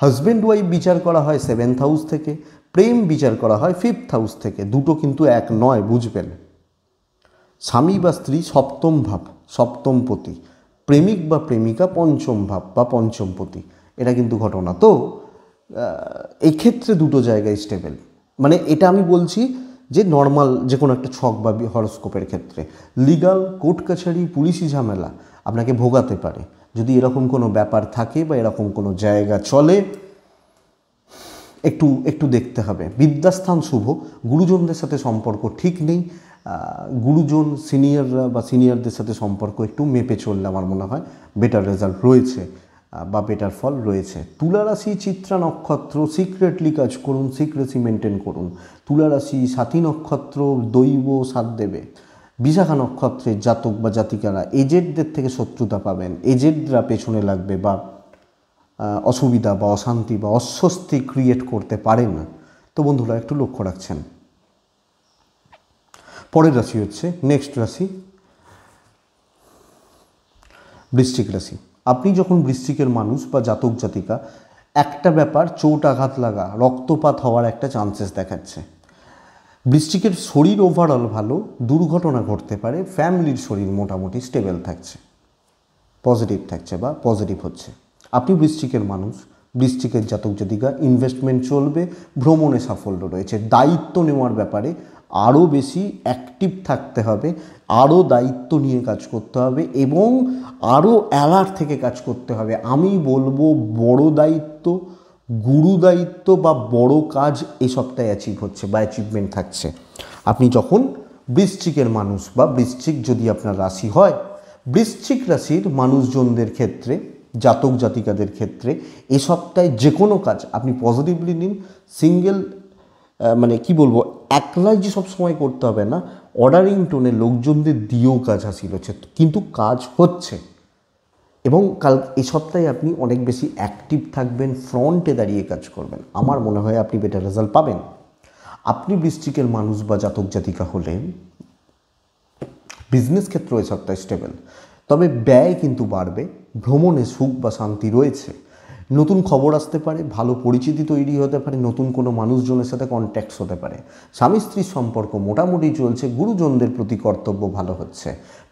হাজব্যান্ড ওয়াইফ বিচার করা হয় সেভেন্থ হাউস থেকে প্রেম বিচার করা হয় ফিফথ হাউস থেকে দুটো কিন্তু এক নয় বুঝবেন স্বামী বা স্ত্রী সপ্তম ভাব সপ্তম পতি প্রেমিক বা প্রেমিকা পঞ্চম ভাব বা পঞ্চম পতি এটা কিন্তু ঘটনা তো এক্ষেত্রে দুটো জায়গায় স্টেবেল মানে এটা আমি বলছি যে নর্মাল যে কোনো একটা ছক বা হরস্কোপের ক্ষেত্রে লিগাল কোর্ট কাছারি পুলিশি ঝামেলা আপনাকে ভোগাতে পারে যদি এরকম কোনো ব্যাপার থাকে বা এরকম কোনো জায়গা চলে একটু একটু দেখতে হবে বিদ্যাস্থান শুভ গুরুজনদের সাথে সম্পর্ক ঠিক নেই গুরুজন সিনিয়ররা বা সিনিয়রদের সাথে সম্পর্ক একটু মেপে চললে আমার মনে হয় বেটার রেজাল্ট রয়েছে বা বেটার ফল রয়েছে তুলারাশি চিত্রা নক্ষত্র সিক্রেটলি কাজ করুন সিক্রেসি মেনটেন করুন তুলারাশি সাথী নক্ষত্র দৈব সাথ দেবে বিশাখা নক্ষত্রের জাতক বা জাতিকারা এজেন্টদের থেকে শত্রুতা পাবেন এজেন্টরা পেছনে লাগবে বা অসুবিধা বা অশান্তি বা অস্বস্তি ক্রিয়েট করতে পারে না তো বন্ধুরা একটু লক্ষ্য রাখছেন পরের রাশি হচ্ছে নেক্সট রাশি বৃশ্চিক রাশি আপনি যখন বৃশ্চিকের মানুষ বা জাতক জাতিকা একটা ব্যাপার চোট আঘাত লাগা রক্তপাত হওয়ার একটা চান্সেস দেখাচ্ছে বৃষ্টিকের শরীর ওভারঅল ভালো দুর্ঘটনা ঘটতে পারে ফ্যামিলির শরীর মোটামুটি স্টেবল থাকছে পজিটিভ থাকছে বা পজিটিভ হচ্ছে আপনি বৃষ্টিকের মানুষ বৃষ্টিকের জাতক জাতিকা ইনভেস্টমেন্ট চলবে ভ্রমণে সাফল্য রয়েছে দায়িত্ব নেওয়ার ব্যাপারে আরও বেশি অ্যাক্টিভ থাকতে হবে আরও দায়িত্ব নিয়ে কাজ করতে হবে এবং আরও অ্যালার্ট থেকে কাজ করতে হবে আমি বলবো বড় দায়িত্ব গুরু দায়িত্ব বা বড় কাজ এই সপ্তাহে অ্যাচিভ হচ্ছে বা অ্যাচিভমেন্ট থাকছে আপনি যখন বৃশ্চিকের মানুষ বা বৃশ্চিক যদি আপনার রাশি হয় বৃশ্চিক রাশির মানুষজনদের ক্ষেত্রে জাতক জাতিকাদের ক্ষেত্রে এ সপ্তাহে যে কোনো কাজ আপনি পজিটিভলি নিন সিঙ্গেল মানে কি বলবো একলাই যে সব সময় করতে হবে না অর্ডারিং টোনে লোকজনদের দিয়েও কাজ হাসিল হচ্ছে কিন্তু কাজ হচ্ছে এবং কাল এই সপ্তাহে আপনি অনেক বেশি অ্যাক্টিভ থাকবেন ফ্রন্টে দাঁড়িয়ে কাজ করবেন আমার মনে হয় আপনি বেটার রেজাল্ট পাবেন আপনি ডিস্ট্রিক্টের মানুষ বা জাতক জাতিকা হলে বিজনেস ক্ষেত্র এই সপ্তাহে স্টেবল তবে ব্যয় কিন্তু বাড়বে ভ্রমণে সুখ বা শান্তি রয়েছে নতুন খবর আসতে পারে ভালো পরিচিতি তৈরি হতে পারে নতুন কোনো মানুষজনের সাথে কন্ট্যাক্টস হতে পারে স্বামী স্ত্রীর সম্পর্ক মোটামুটি চলছে গুরুজনদের প্রতি কর্তব্য ভালো হচ্ছে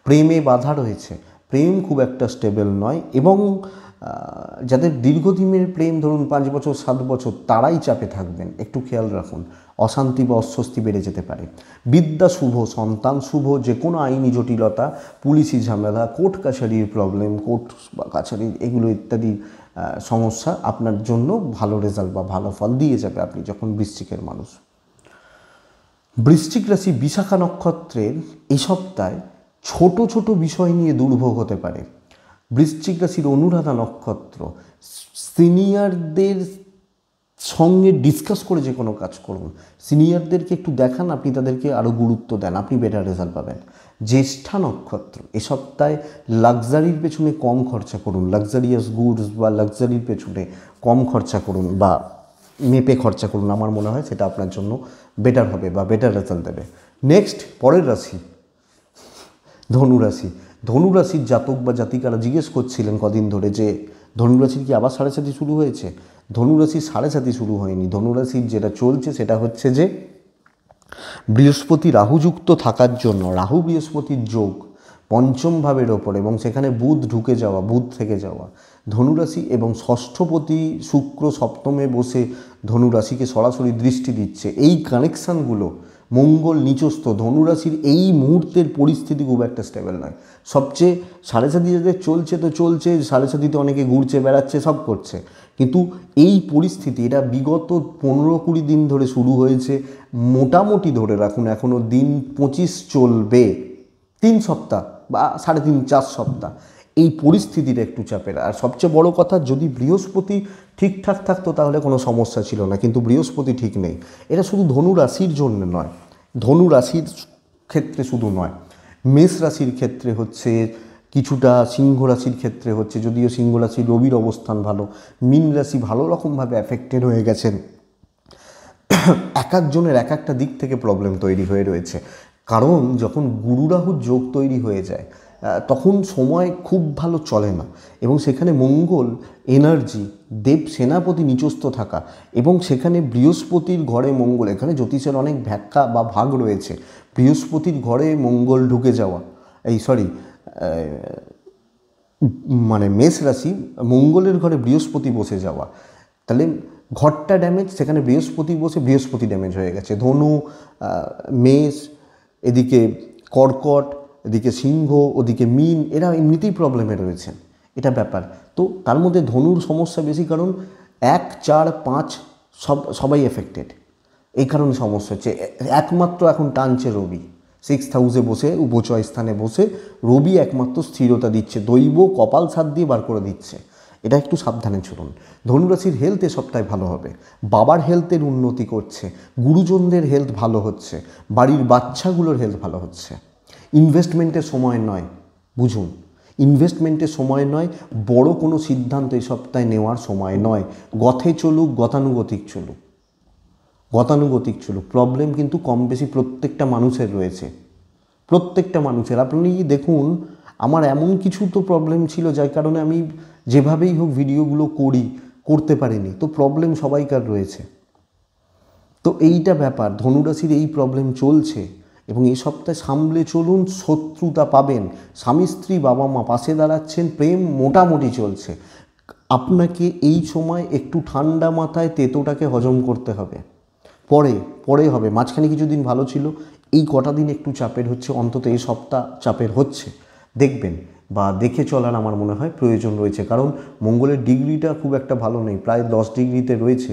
প্রেমে বাধা রয়েছে প্রেম খুব একটা স্টেবল নয় এবং যাদের দীর্ঘদিনের প্রেম ধরুন পাঁচ বছর সাত বছর তারাই চাপে থাকবেন একটু খেয়াল রাখুন অশান্তি বা অস্বস্তি বেড়ে যেতে পারে বিদ্যা শুভ সন্তান শুভ যে কোনো আইনি জটিলতা পুলিশি ঝামেলা কোর্ট কাছারির প্রবলেম কোর্ট বা কাছারির এগুলো ইত্যাদি সমস্যা আপনার জন্য ভালো রেজাল্ট বা ভালো ফল দিয়ে যাবে আপনি যখন বৃশ্চিকের মানুষ বৃশ্চিক রাশি বিশাখা নক্ষত্রের এই সপ্তাহে ছোট ছোট বিষয় নিয়ে দুর্ভোগ হতে পারে বৃশ্চিক রাশির অনুরাধা নক্ষত্র সিনিয়রদের সঙ্গে ডিসকাস করে যে কোনো কাজ করুন সিনিয়রদেরকে একটু দেখান আপনি তাদেরকে আরও গুরুত্ব দেন আপনি বেটার রেজাল্ট পাবেন জ্যেষ্ঠা নক্ষত্র এ সপ্তাহে লাক্সারির পেছনে কম খরচা করুন লাক্সারিয়াস গুডস বা লাক্সারির পেছনে কম খরচা করুন বা মেপে খরচা করুন আমার মনে হয় সেটা আপনার জন্য বেটার হবে বা বেটার রেজাল্ট দেবে নেক্সট পরের রাশি ধনুরাশি ধনুরাশির জাতক বা জাতিকারা জিজ্ঞেস করছিলেন কদিন ধরে যে ধনুরাশির কি আবার সাড়ে সাতি শুরু হয়েছে ধনুরাশির সাড়ে সাথে শুরু হয়নি ধনুরাশির যেটা চলছে সেটা হচ্ছে যে বৃহস্পতি রাহুযুক্ত থাকার জন্য রাহু বৃহস্পতির যোগ পঞ্চম ভাবের ওপর এবং সেখানে বুধ ঢুকে যাওয়া বুধ থেকে যাওয়া ধনুরাশি এবং ষষ্ঠপতি শুক্র সপ্তমে বসে ধনুরাশিকে সরাসরি দৃষ্টি দিচ্ছে এই কানেকশানগুলো মঙ্গল নিচস্থ ধনুরাশির এই মুহূর্তের পরিস্থিতি খুব একটা স্টেবল নয় সবচেয়ে সাড়ে সাতি যাদের চলছে তো চলছে সাড়ে সাতিতে অনেকে ঘুরছে বেড়াচ্ছে সব করছে কিন্তু এই পরিস্থিতি এটা বিগত পনেরো কুড়ি দিন ধরে শুরু হয়েছে মোটামুটি ধরে রাখুন এখনও দিন পঁচিশ চলবে তিন সপ্তাহ বা সাড়ে তিন চার সপ্তাহ এই পরিস্থিতিটা একটু চাপের আর সবচেয়ে বড় কথা যদি বৃহস্পতি ঠিকঠাক থাকতো তাহলে কোনো সমস্যা ছিল না কিন্তু বৃহস্পতি ঠিক নেই এটা শুধু ধনু রাশির জন্য নয় ধনু রাশির ক্ষেত্রে শুধু নয় মেষ রাশির ক্ষেত্রে হচ্ছে কিছুটা সিংহ রাশির ক্ষেত্রে হচ্ছে যদিও সিংহ রাশি রবির অবস্থান ভালো মিন রাশি ভালো রকমভাবে অ্যাফেক্টেড হয়ে গেছেন এক একজনের এক একটা দিক থেকে প্রবলেম তৈরি হয়ে রয়েছে কারণ যখন গুরুরাহুর যোগ তৈরি হয়ে যায় তখন সময় খুব ভালো চলে না এবং সেখানে মঙ্গল এনার্জি দেব সেনাপতি নিচস্থ থাকা এবং সেখানে বৃহস্পতির ঘরে মঙ্গল এখানে জ্যোতিষের অনেক ব্যাখ্যা বা ভাগ রয়েছে বৃহস্পতির ঘরে মঙ্গল ঢুকে যাওয়া এই সরি মানে মেষ রাশি মঙ্গলের ঘরে বৃহস্পতি বসে যাওয়া তাহলে ঘরটা ড্যামেজ সেখানে বৃহস্পতি বসে বৃহস্পতি ড্যামেজ হয়ে গেছে ধনু মেষ এদিকে কর্কট এদিকে সিংহ ওদিকে মিন এরা এমনিতেই প্রবলেমে রয়েছেন এটা ব্যাপার তো তার মধ্যে ধনুর সমস্যা বেশি কারণ এক চার পাঁচ সব সবাই এফেক্টেড এই কারণে সমস্যা হচ্ছে একমাত্র এখন টানছে রবি সিক্স হাউসে বসে উপচয় স্থানে বসে রবি একমাত্র স্থিরতা দিচ্ছে দৈব কপাল সাত দিয়ে বার করে দিচ্ছে এটা একটু সাবধানে চলুন ধনুরাশির হেলথ এ সবটাই ভালো হবে বাবার হেলথের উন্নতি করছে গুরুজনদের হেলথ ভালো হচ্ছে বাড়ির বাচ্চাগুলোর হেলথ ভালো হচ্ছে ইনভেস্টমেন্টের সময় নয় বুঝুন ইনভেস্টমেন্টের সময় নয় বড় কোনো সিদ্ধান্ত এই সপ্তাহে নেওয়ার সময় নয় গথে চলুক গতানুগতিক চলুক গতানুগতিক ছিল প্রবলেম কিন্তু কম বেশি প্রত্যেকটা মানুষের রয়েছে প্রত্যেকটা মানুষের আপনি দেখুন আমার এমন কিছু তো প্রবলেম ছিল যার কারণে আমি যেভাবেই হোক ভিডিওগুলো করি করতে পারিনি তো প্রবলেম সবাইকার রয়েছে তো এইটা ব্যাপার ধনুরাশির এই প্রবলেম চলছে এবং এই সপ্তাহে সামলে চলুন শত্রুতা পাবেন স্বামী স্ত্রী বাবা মা পাশে দাঁড়াচ্ছেন প্রেম মোটামুটি চলছে আপনাকে এই সময় একটু ঠান্ডা মাথায় তেতোটাকে হজম করতে হবে পরে পরে হবে মাঝখানে কিছুদিন ভালো ছিল এই কটা দিন একটু চাপের হচ্ছে অন্তত এই সপ্তাহ চাপের হচ্ছে দেখবেন বা দেখে চলার আমার মনে হয় প্রয়োজন রয়েছে কারণ মঙ্গলের ডিগ্রিটা খুব একটা ভালো নেই প্রায় দশ ডিগ্রিতে রয়েছে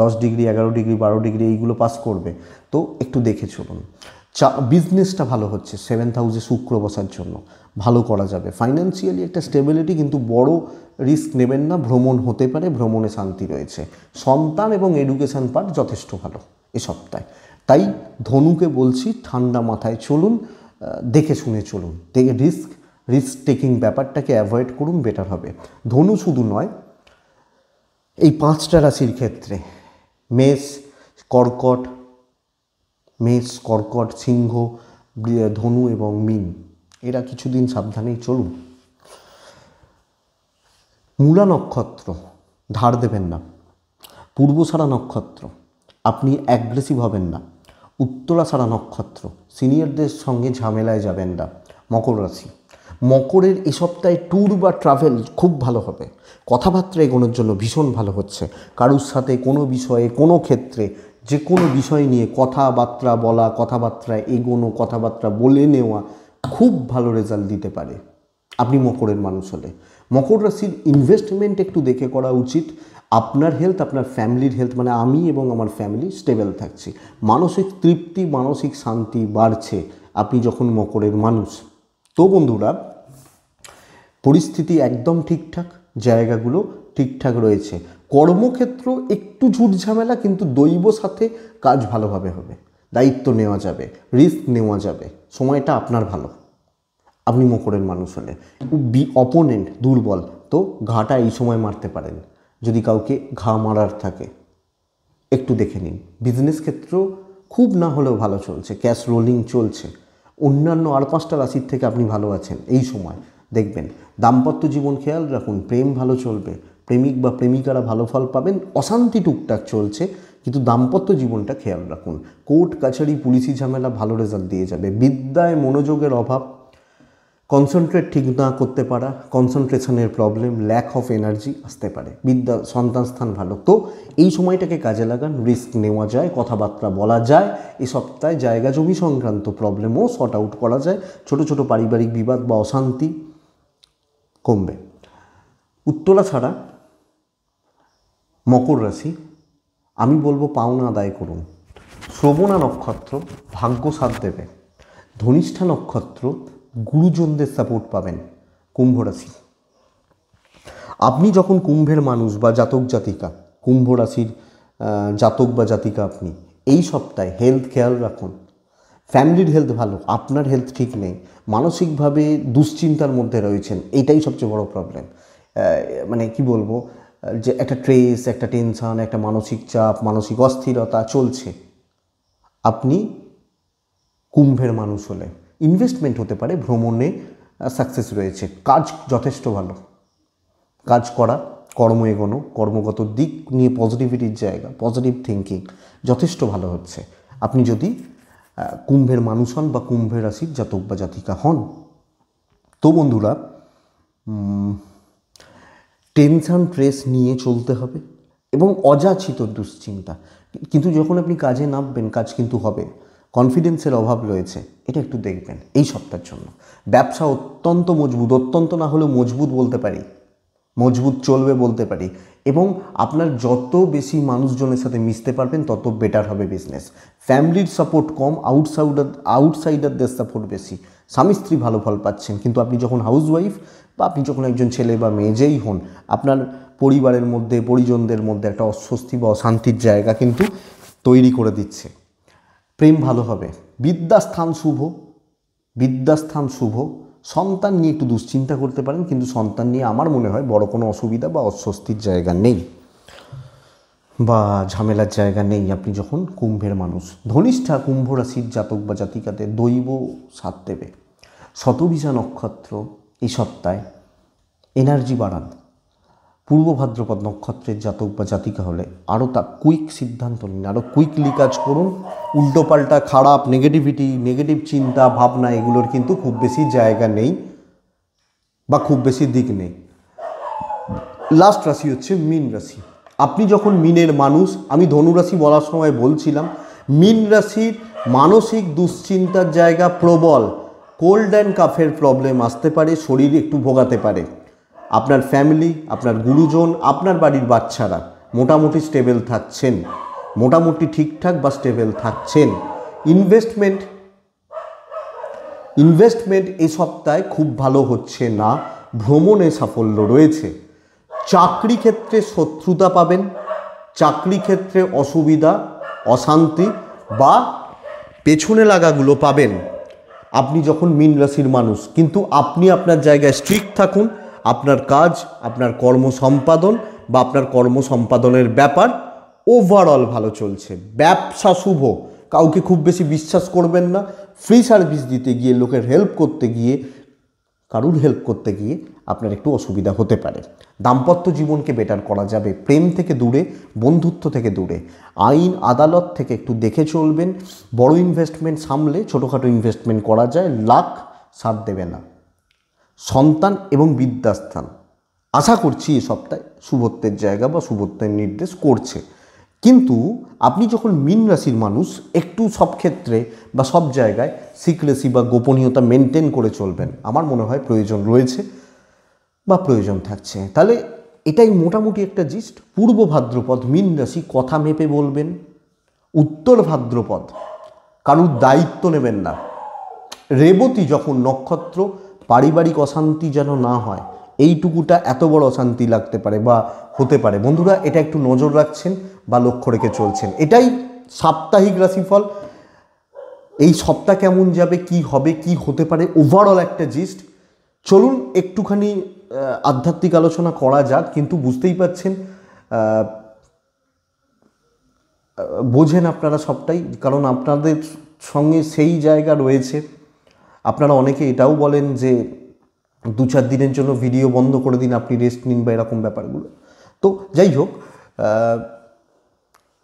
দশ ডিগ্রি এগারো ডিগ্রি বারো ডিগ্রি এইগুলো পাস করবে তো একটু দেখে চলুন চা বিজনেসটা ভালো হচ্ছে সেভেন্থ হাউসে শুক্র বসার জন্য ভালো করা যাবে ফাইন্যান্সিয়ালি একটা স্টেবিলিটি কিন্তু বড় রিস্ক নেবেন না ভ্রমণ হতে পারে ভ্রমণে শান্তি রয়েছে সন্তান এবং এডুকেশন পার্ট যথেষ্ট ভালো এ সপ্তাহে তাই ধনুকে বলছি ঠান্ডা মাথায় চলুন দেখে শুনে চলুন দেখে রিস্ক রিস্ক টেকিং ব্যাপারটাকে অ্যাভয়েড করুন বেটার হবে ধনু শুধু নয় এই পাঁচটা রাশির ক্ষেত্রে মেষ কর্কট মেষ কর্কট সিংহ ধনু এবং মিন এরা কিছুদিন সাবধানেই চলুন মূলা নক্ষত্র ধার দেবেন না পূর্বসারা নক্ষত্র আপনি অ্যাগ্রেসিভ হবেন না উত্তরাসারা নক্ষত্র সিনিয়রদের সঙ্গে ঝামেলায় যাবেন না মকর রাশি মকরের এ সপ্তাহে ট্যুর বা ট্রাভেল খুব ভালো হবে কথাবার্তা এগোনোর জন্য ভীষণ ভালো হচ্ছে কারুর সাথে কোনো বিষয়ে কোনো ক্ষেত্রে যে কোনো বিষয় নিয়ে কথাবার্তা বলা কথাবার্তা এগোনো কথাবার্তা বলে নেওয়া খুব ভালো রেজাল্ট দিতে পারে আপনি মকরের মানুষ হলে মকর রাশির ইনভেস্টমেন্ট একটু দেখে করা উচিত আপনার হেলথ আপনার ফ্যামিলির হেলথ মানে আমি এবং আমার ফ্যামিলি স্টেবল থাকছি মানসিক তৃপ্তি মানসিক শান্তি বাড়ছে আপনি যখন মকরের মানুষ তো বন্ধুরা পরিস্থিতি একদম ঠিকঠাক জায়গাগুলো ঠিকঠাক রয়েছে কর্মক্ষেত্র একটু ঝুট ঝামেলা কিন্তু দৈব সাথে কাজ ভালোভাবে হবে দায়িত্ব নেওয়া যাবে রিস্ক নেওয়া যাবে সময়টা আপনার ভালো আপনি মকরের মানুষ হলে বি অপোনেন্ট দুর্বল তো ঘাটা এই সময় মারতে পারেন যদি কাউকে ঘা মারার থাকে একটু দেখে নিন বিজনেস ক্ষেত্র খুব না হলেও ভালো চলছে ক্যাশ রোলিং চলছে অন্যান্য আর পাঁচটা রাশির থেকে আপনি ভালো আছেন এই সময় দেখবেন দাম্পত্য জীবন খেয়াল রাখুন প্রেম ভালো চলবে প্রেমিক বা প্রেমিকারা ভালো ফল পাবেন অশান্তি টুকটাক চলছে কিন্তু দাম্পত্য জীবনটা খেয়াল রাখুন কোর্ট কাছারি পুলিশি ঝামেলা ভালো রেজাল্ট দিয়ে যাবে বিদ্যায় মনোযোগের অভাব কনসেন্ট্রেট ঠিক না করতে পারা কনসেন্ট্রেশনের প্রবলেম ল্যাক অফ এনার্জি আসতে পারে বিদ্যা সন্তান স্থান ভালো তো এই সময়টাকে কাজে লাগান রিস্ক নেওয়া যায় কথাবার্তা বলা যায় এ সপ্তাহে জায়গা জমি সংক্রান্ত প্রবলেমও শর্ট আউট করা যায় ছোট ছোট পারিবারিক বিবাদ বা অশান্তি কমবে উত্তরা ছাড়া মকর রাশি আমি বলবো পাওনা আদায় করুন শ্রবণা নক্ষত্র ভাগ্য সাথ দেবে ধনিষ্ঠা নক্ষত্র গুরুজনদের সাপোর্ট পাবেন কুম্ভ রাশি আপনি যখন কুম্ভের মানুষ বা জাতক জাতিকা কুম্ভ রাশির জাতক বা জাতিকা আপনি এই সপ্তাহে হেলথ খেয়াল রাখুন ফ্যামিলির হেলথ ভালো আপনার হেলথ ঠিক নেই মানসিকভাবে দুশ্চিন্তার মধ্যে রয়েছেন এটাই সবচেয়ে বড় প্রবলেম মানে কি বলবো যে একটা ট্রেস একটা টেনশান একটা মানসিক চাপ মানসিক অস্থিরতা চলছে আপনি কুম্ভের মানুষ হলে ইনভেস্টমেন্ট হতে পারে ভ্রমণে সাকসেস রয়েছে কাজ যথেষ্ট ভালো কাজ করা কর্ম এগোনো কর্মগত দিক নিয়ে পজিটিভিটির জায়গা পজিটিভ থিঙ্কিং যথেষ্ট ভালো হচ্ছে আপনি যদি কুম্ভের মানুষ হন বা কুম্ভের রাশির জাতক বা জাতিকা হন তো বন্ধুরা টেনশান ট্রেস নিয়ে চলতে হবে এবং অযাচিত দুশ্চিন্তা কিন্তু যখন আপনি কাজে নামবেন কাজ কিন্তু হবে কনফিডেন্সের অভাব রয়েছে এটা একটু দেখবেন এই সপ্তাহের জন্য ব্যবসা অত্যন্ত মজবুত অত্যন্ত না হলেও মজবুত বলতে পারি মজবুত চলবে বলতে পারি এবং আপনার যত বেশি মানুষজনের সাথে মিশতে পারবেন তত বেটার হবে বিজনেস ফ্যামিলির সাপোর্ট কম আউটসাইডার আউটসাইডারদের সাপোর্ট বেশি স্বামী স্ত্রী ভালো ফল পাচ্ছেন কিন্তু আপনি যখন হাউস ওয়াইফ বা আপনি যখন একজন ছেলে বা মেয়ে যেই হন আপনার পরিবারের মধ্যে পরিজনদের মধ্যে একটা অস্বস্তি বা অশান্তির জায়গা কিন্তু তৈরি করে দিচ্ছে প্রেম ভালো হবে বিদ্যাস্থান শুভ বিদ্যাস্থান শুভ সন্তান নিয়ে একটু দুশ্চিন্তা করতে পারেন কিন্তু সন্তান নিয়ে আমার মনে হয় বড় কোনো অসুবিধা বা অস্বস্তির জায়গা নেই বা ঝামেলার জায়গা নেই আপনি যখন কুম্ভের মানুষ ধনিষ্ঠা কুম্ভ রাশির জাতক বা জাতিকাতে দৈব সাথ দেবে শতভিজা নক্ষত্র এই সপ্তাহে এনার্জি বাড়ান পূর্ব ভাদ্রপদ নক্ষত্রের জাতক বা জাতিকা হলে আরও তা কুইক সিদ্ধান্ত নিন আরও কুইকলি কাজ করুন উল্টোপাল্টা খারাপ নেগেটিভিটি নেগেটিভ চিন্তা ভাবনা এগুলোর কিন্তু খুব বেশি জায়গা নেই বা খুব বেশি দিক নেই লাস্ট রাশি হচ্ছে মিন রাশি আপনি যখন মিনের মানুষ আমি ধনুরাশি বলার সময় বলছিলাম মিন রাশির মানসিক দুশ্চিন্তার জায়গা প্রবল কোল্ড অ্যান্ড কাফের প্রবলেম আসতে পারে শরীর একটু ভোগাতে পারে আপনার ফ্যামিলি আপনার গুরুজন আপনার বাড়ির বাচ্চারা মোটামুটি স্টেবেল থাকছেন মোটামুটি ঠিকঠাক বা স্টেবেল থাকছেন ইনভেস্টমেন্ট ইনভেস্টমেন্ট এ সপ্তাহে খুব ভালো হচ্ছে না ভ্রমণে সাফল্য রয়েছে চাকরি ক্ষেত্রে শত্রুতা পাবেন চাকরি ক্ষেত্রে অসুবিধা অশান্তি বা পেছনে লাগাগুলো পাবেন আপনি যখন মিন রাশির মানুষ কিন্তু আপনি আপনার জায়গায় স্ট্রিক্ট থাকুন আপনার কাজ আপনার কর্ম সম্পাদন বা আপনার কর্ম সম্পাদনের ব্যাপার ওভারঅল ভালো চলছে ব্যবসা শুভ কাউকে খুব বেশি বিশ্বাস করবেন না ফ্রি সার্ভিস দিতে গিয়ে লোকের হেল্প করতে গিয়ে কারুর হেল্প করতে গিয়ে আপনার একটু অসুবিধা হতে পারে দাম্পত্য জীবনকে বেটার করা যাবে প্রেম থেকে দূরে বন্ধুত্ব থেকে দূরে আইন আদালত থেকে একটু দেখে চলবেন বড় ইনভেস্টমেন্ট সামলে ছোটোখাটো ইনভেস্টমেন্ট করা যায় লাখ সাথ দেবে না সন্তান এবং বিদ্যাস্থান আশা করছি এ সপ্তাহে শুভত্বের জায়গা বা শুভত্বের নির্দেশ করছে কিন্তু আপনি যখন মিন রাশির মানুষ একটু সব ক্ষেত্রে বা সব জায়গায় সিক্রেসি বা গোপনীয়তা মেনটেন করে চলবেন আমার মনে হয় প্রয়োজন রয়েছে বা প্রয়োজন থাকছে তাহলে এটাই মোটামুটি একটা জিস্ট পূর্ব ভাদ্রপদ মিন রাশি কথা মেপে বলবেন উত্তর ভাদ্রপদ কারুর দায়িত্ব নেবেন না রেবতী যখন নক্ষত্র পারিবারিক অশান্তি যেন না হয় এইটুকুটা এত বড় অশান্তি লাগতে পারে বা হতে পারে বন্ধুরা এটা একটু নজর রাখছেন বা লক্ষ্য রেখে চলছেন এটাই সাপ্তাহিক রাশিফল এই সপ্তাহ কেমন যাবে কি হবে কি হতে পারে ওভারঅল একটা জিস্ট চলুন একটুখানি আধ্যাত্মিক আলোচনা করা যাক কিন্তু বুঝতেই পাচ্ছেন বোঝেন আপনারা সবটাই কারণ আপনাদের সঙ্গে সেই জায়গা রয়েছে আপনারা অনেকে এটাও বলেন যে দু চার দিনের জন্য ভিডিও বন্ধ করে দিন আপনি রেস্ট নিন বা এরকম ব্যাপারগুলো তো যাই হোক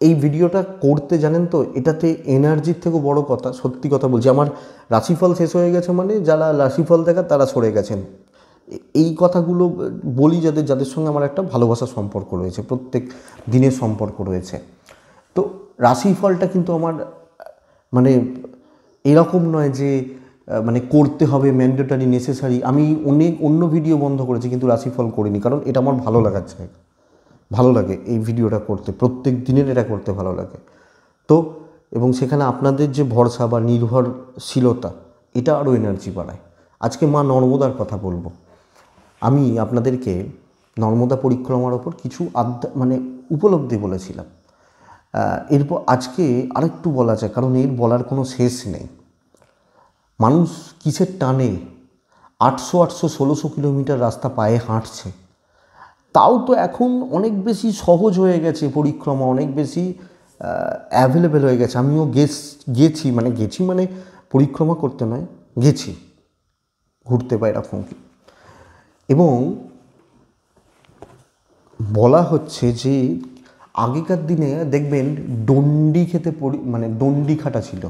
এই ভিডিওটা করতে জানেন তো এটাতে এনার্জির থেকেও বড় কথা সত্যি কথা বলছি আমার রাশিফল শেষ হয়ে গেছে মানে যারা রাশিফল দেখা তারা সরে গেছেন এই কথাগুলো বলি যাদের যাদের সঙ্গে আমার একটা ভালোবাসার সম্পর্ক রয়েছে প্রত্যেক দিনের সম্পর্ক রয়েছে তো রাশিফলটা কিন্তু আমার মানে এরকম নয় যে মানে করতে হবে ম্যান্ডেটারি নেসেসারি আমি অনেক অন্য ভিডিও বন্ধ করেছি কিন্তু রাশিফল করিনি কারণ এটা আমার ভালো লাগার জায়গা ভালো লাগে এই ভিডিওটা করতে প্রত্যেক দিনের এটা করতে ভালো লাগে তো এবং সেখানে আপনাদের যে ভরসা বা নির্ভরশীলতা এটা আরও এনার্জি বাড়ায় আজকে মা নর্মদার কথা বলবো আমি আপনাদেরকে নর্মদা পরিক্রমার ওপর কিছু আধ্যা মানে উপলব্ধি বলেছিলাম এরপর আজকে আরেকটু বলা যায় কারণ এর বলার কোনো শেষ নেই মানুষ কিসের টানে আটশো আটশো ষোলোশো কিলোমিটার রাস্তা পায়ে হাঁটছে তাও তো এখন অনেক বেশি সহজ হয়ে গেছে পরিক্রমা অনেক বেশি অ্যাভেলেবেল হয়ে গেছে আমিও গেস গেছি মানে গেছি মানে পরিক্রমা করতে নয় গেছি ঘুরতে বা এরকম কি এবং বলা হচ্ছে যে আগেকার দিনে দেখবেন ডন্ডি খেতে মানে ডন্ডি খাটা ছিল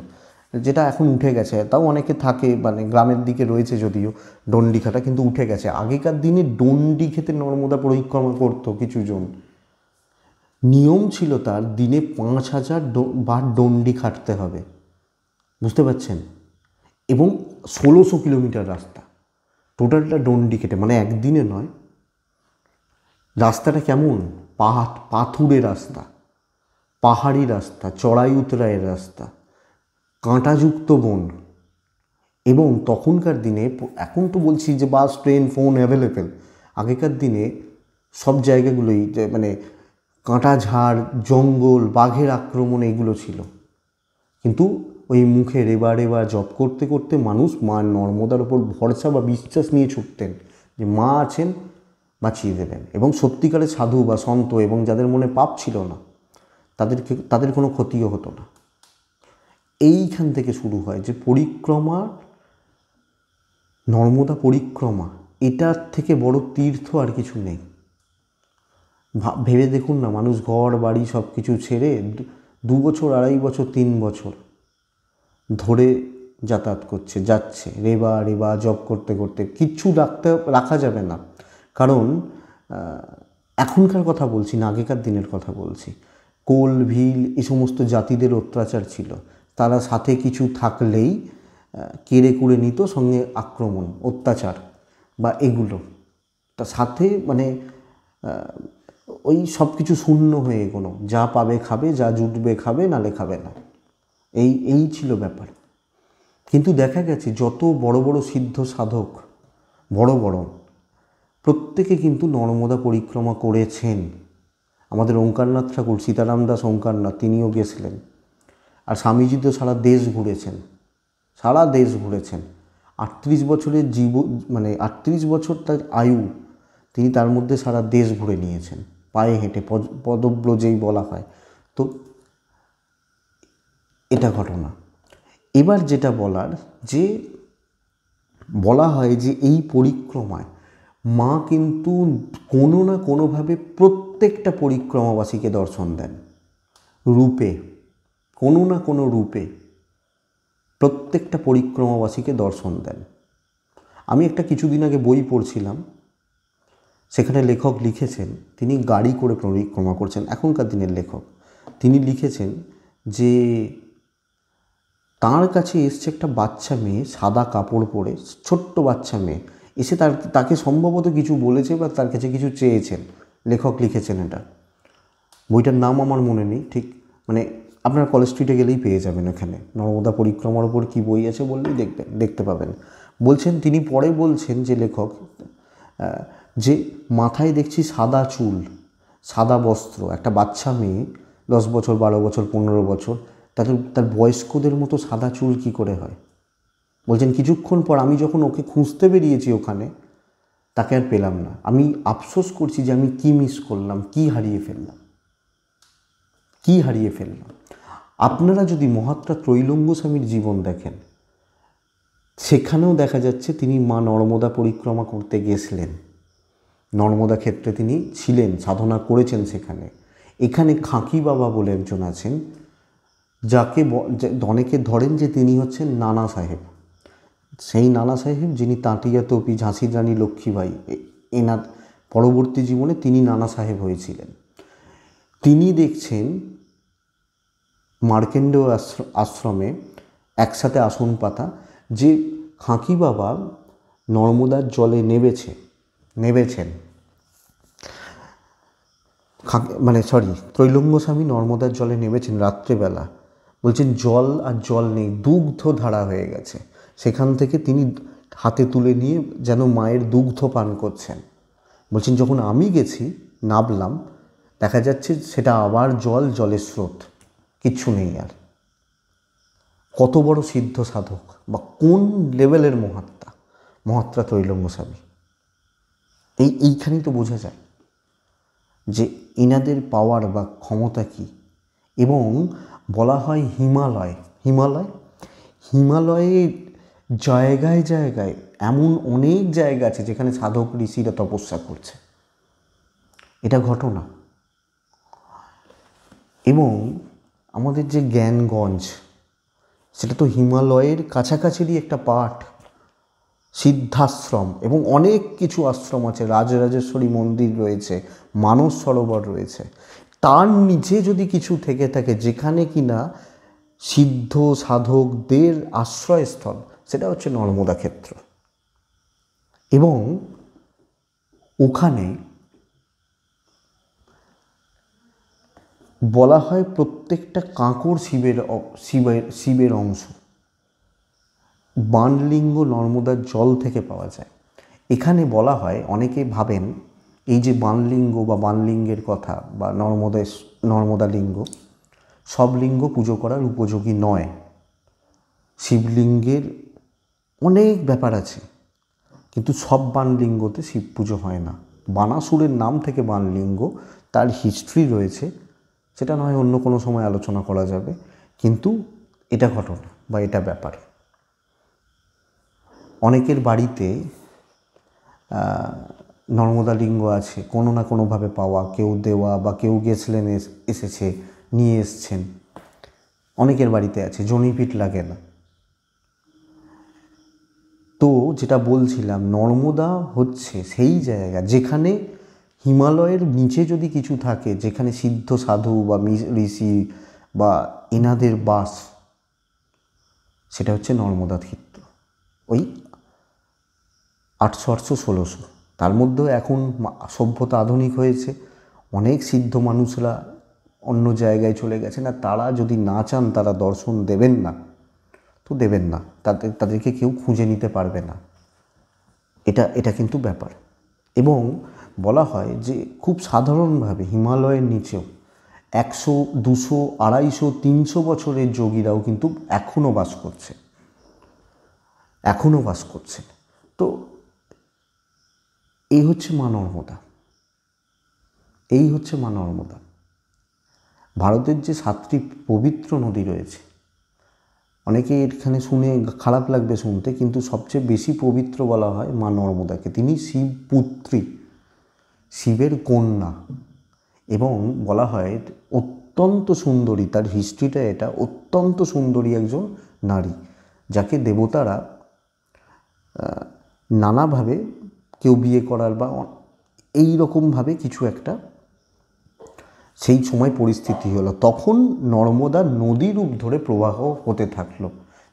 যেটা এখন উঠে গেছে তাও অনেকে থাকে মানে গ্রামের দিকে রয়েছে যদিও ডন্ডিখাটা কিন্তু উঠে গেছে আগেকার দিনে ডন্ডি খেতে নর্মদা পরিক্রমা করতো কিছুজন নিয়ম ছিল তার দিনে পাঁচ হাজার বার ডন্ডি খাটতে হবে বুঝতে পারছেন এবং ষোলোশো কিলোমিটার রাস্তা টোটালটা ডন্ডি খেটে মানে একদিনে নয় রাস্তাটা কেমন পাহাড় পাথুরে রাস্তা পাহাড়ি রাস্তা চড়াই উতরাইয়ের রাস্তা কাঁটাযুক্ত বন এবং তখনকার দিনে এখন তো বলছি যে বাস ট্রেন ফোন অ্যাভেলেবেল আগেকার দিনে সব জায়গাগুলোই মানে কাঁটা ঝাড় জঙ্গল বাঘের আক্রমণ এগুলো ছিল কিন্তু ওই মুখে রেবা রেবা জপ করতে করতে মানুষ মা নর্মদার ওপর ভরসা বা বিশ্বাস নিয়ে ছুটতেন যে মা আছেন বাঁচিয়ে দেবেন এবং সত্যিকারের সাধু বা সন্ত এবং যাদের মনে পাপ ছিল না তাদেরকে তাদের কোনো ক্ষতিও হতো না এইখান থেকে শুরু হয় যে পরিক্রমা নর্মদা পরিক্রমা এটার থেকে বড় তীর্থ আর কিছু নেই ভেবে দেখুন না মানুষ ঘর বাড়ি সব কিছু ছেড়ে দু বছর আড়াই বছর তিন বছর ধরে যাতায়াত করছে যাচ্ছে রেবা রেবা জব করতে করতে কিচ্ছু রাখতে রাখা যাবে না কারণ এখনকার কথা বলছি না আগেকার দিনের কথা বলছি কোল ভিল এই সমস্ত জাতিদের অত্যাচার ছিল তারা সাথে কিছু থাকলেই কেড়ে কুড়ে নিত সঙ্গে আক্রমণ অত্যাচার বা এগুলো তা সাথে মানে ওই সব কিছু শূন্য হয়ে এগোনো যা পাবে খাবে যা জুটবে খাবে নালে খাবে না এই এই ছিল ব্যাপার কিন্তু দেখা গেছে যত বড় বড় সিদ্ধ সাধক বড় বড় প্রত্যেকে কিন্তু নর্মদা পরিক্রমা করেছেন আমাদের ওঙ্কারনাথ ঠাকুর সীতারাম দাস ওঙ্কারনাথ তিনিও গেছিলেন আর স্বামীজি তো সারা দেশ ঘুরেছেন সারা দেশ ঘুরেছেন আটত্রিশ বছরের জীব মানে আটত্রিশ বছর তার আয়ু তিনি তার মধ্যে সারা দেশ ঘুরে নিয়েছেন পায়ে হেঁটে পদব্রজেই বলা হয় তো এটা ঘটনা এবার যেটা বলার যে বলা হয় যে এই পরিক্রমায় মা কিন্তু কোনো না কোনোভাবে প্রত্যেকটা পরিক্রমাবাসীকে দর্শন দেন রূপে কোনো না কোনো রূপে প্রত্যেকটা পরিক্রমাবাসীকে দর্শন দেন আমি একটা কিছুদিন আগে বই পড়ছিলাম সেখানে লেখক লিখেছেন তিনি গাড়ি করে পরিক্রমা করছেন এখনকার দিনের লেখক তিনি লিখেছেন যে তার কাছে এসছে একটা বাচ্চা মেয়ে সাদা কাপড় পরে ছোট্ট বাচ্চা মেয়ে এসে তার তাকে সম্ভবত কিছু বলেছে বা তার কাছে কিছু চেয়েছেন লেখক লিখেছেন এটা বইটার নাম আমার মনে নেই ঠিক মানে আপনার কলেজ স্ট্রিটে গেলেই পেয়ে যাবেন ওখানে নর্মদা পরিক্রমার উপর কী বই আছে বললেই দেখবেন দেখতে পাবেন বলছেন তিনি পরে বলছেন যে লেখক যে মাথায় দেখছি সাদা চুল সাদা বস্ত্র একটা বাচ্চা মেয়ে দশ বছর বারো বছর পনেরো বছর তাদের তার বয়স্কদের মতো সাদা চুল কী করে হয় বলছেন কিছুক্ষণ পর আমি যখন ওকে খুঁজতে বেরিয়েছি ওখানে তাকে আর পেলাম না আমি আফসোস করছি যে আমি কি মিস করলাম কি হারিয়ে ফেললাম কি হারিয়ে ফেললাম আপনারা যদি মহাত্মা ত্রৈলঙ্গ স্বামীর জীবন দেখেন সেখানেও দেখা যাচ্ছে তিনি মা নর্মদা পরিক্রমা করতে গেছিলেন নর্মদা ক্ষেত্রে তিনি ছিলেন সাধনা করেছেন সেখানে এখানে খাঁকি বাবা বলে একজন আছেন যাকে অনেকে ধরেন যে তিনি হচ্ছেন নানা সাহেব সেই নানা সাহেব যিনি তাঁটিয়া তপি ঝাঁসির রানী লক্ষ্মীবাই এনার পরবর্তী জীবনে তিনি নানা সাহেব হয়েছিলেন তিনি দেখছেন মার্কেন্ড আশ্রমে একসাথে আসন পাতা যে খাঁকি বাবা নর্মদার জলে নেবেছে নেবেছেন মানে সরি ত্রৈলঙ্গ স্বামী নর্মদার জলে নেমেছেন রাত্রেবেলা বলছেন জল আর জল নেই দুগ্ধ ধারা হয়ে গেছে সেখান থেকে তিনি হাতে তুলে নিয়ে যেন মায়ের দুগ্ধ পান করছেন বলছেন যখন আমি গেছি নাবলাম দেখা যাচ্ছে সেটা আবার জল জলের স্রোত কিচ্ছু নেই আর কত বড় সিদ্ধ সাধক বা কোন লেভেলের মহাত্মা মহাত্মা তৈল স্বামী এই এইখানেই তো বোঝা যায় যে এনাদের পাওয়ার বা ক্ষমতা কি এবং বলা হয় হিমালয় হিমালয় হিমালয়ের জায়গায় জায়গায় এমন অনেক জায়গা আছে যেখানে সাধক ঋষিরা তপস্যা করছে এটা ঘটনা এবং আমাদের যে জ্ঞানগঞ্জ সেটা তো হিমালয়ের কাছাকাছিরই একটা পাঠ সিদ্ধাশ্রম এবং অনেক কিছু আশ্রম আছে রাজরাজেশ্বরী মন্দির রয়েছে মানস সরোবর রয়েছে তার নিচে যদি কিছু থেকে থাকে যেখানে কিনা সিদ্ধ সাধকদের আশ্রয়স্থল সেটা হচ্ছে নর্মদা ক্ষেত্র এবং ওখানে বলা হয় প্রত্যেকটা কাঁকর শিবের শিবের শিবের অংশ বানলিঙ্গ নর্মদার জল থেকে পাওয়া যায় এখানে বলা হয় অনেকে ভাবেন এই যে বানলিঙ্গ বা বানলিঙ্গের কথা বা নর্মদা নর্মদা লিঙ্গ সব লিঙ্গ পুজো করার উপযোগী নয় শিবলিঙ্গের অনেক ব্যাপার আছে কিন্তু সব বানলিঙ্গতে শিব পুজো হয় না বানাসুরের নাম থেকে বানলিঙ্গ তার হিস্ট্রি রয়েছে সেটা নয় অন্য কোনো সময় আলোচনা করা যাবে কিন্তু এটা ঘটনা বা এটা ব্যাপার অনেকের বাড়িতে নর্মদা লিঙ্গ আছে কোনো না কোনোভাবে পাওয়া কেউ দেওয়া বা কেউ গেছিলেন এসেছে নিয়ে এসছেন অনেকের বাড়িতে আছে জনিপিট লাগে না তো যেটা বলছিলাম নর্মদা হচ্ছে সেই জায়গা যেখানে হিমালয়ের নিচে যদি কিছু থাকে যেখানে সিদ্ধ সাধু বা ঋষি বা এনাদের বাস সেটা হচ্ছে নর্মদা ক্ষেত্র ওই আটশো আটশো ষোলোশো তার মধ্যেও এখন সভ্যতা আধুনিক হয়েছে অনেক সিদ্ধ মানুষরা অন্য জায়গায় চলে গেছে না তারা যদি না চান তারা দর্শন দেবেন না তো দেবেন না তাদের তাদেরকে কেউ খুঁজে নিতে পারবে না এটা এটা কিন্তু ব্যাপার এবং বলা হয় যে খুব সাধারণভাবে হিমালয়ের নিচেও একশো দুশো আড়াইশো তিনশো বছরের যোগীরাও কিন্তু এখনও বাস করছে এখনও বাস করছে তো এই হচ্ছে মানর্মদা এই হচ্ছে মানর্মদা ভারতের যে সাতটি পবিত্র নদী রয়েছে অনেকে এখানে শুনে খারাপ লাগবে শুনতে কিন্তু সবচেয়ে বেশি পবিত্র বলা হয় মা নর্মদাকে তিনি শিবপুত্রী শিবের কন্যা এবং বলা হয় অত্যন্ত সুন্দরী তার হিস্ট্রিটা এটা অত্যন্ত সুন্দরী একজন নারী যাকে দেবতারা নানাভাবে কেউ বিয়ে করার বা এই রকমভাবে কিছু একটা সেই সময় পরিস্থিতি হলো তখন নর্মদা নদী রূপ ধরে প্রবাহ হতে থাকলো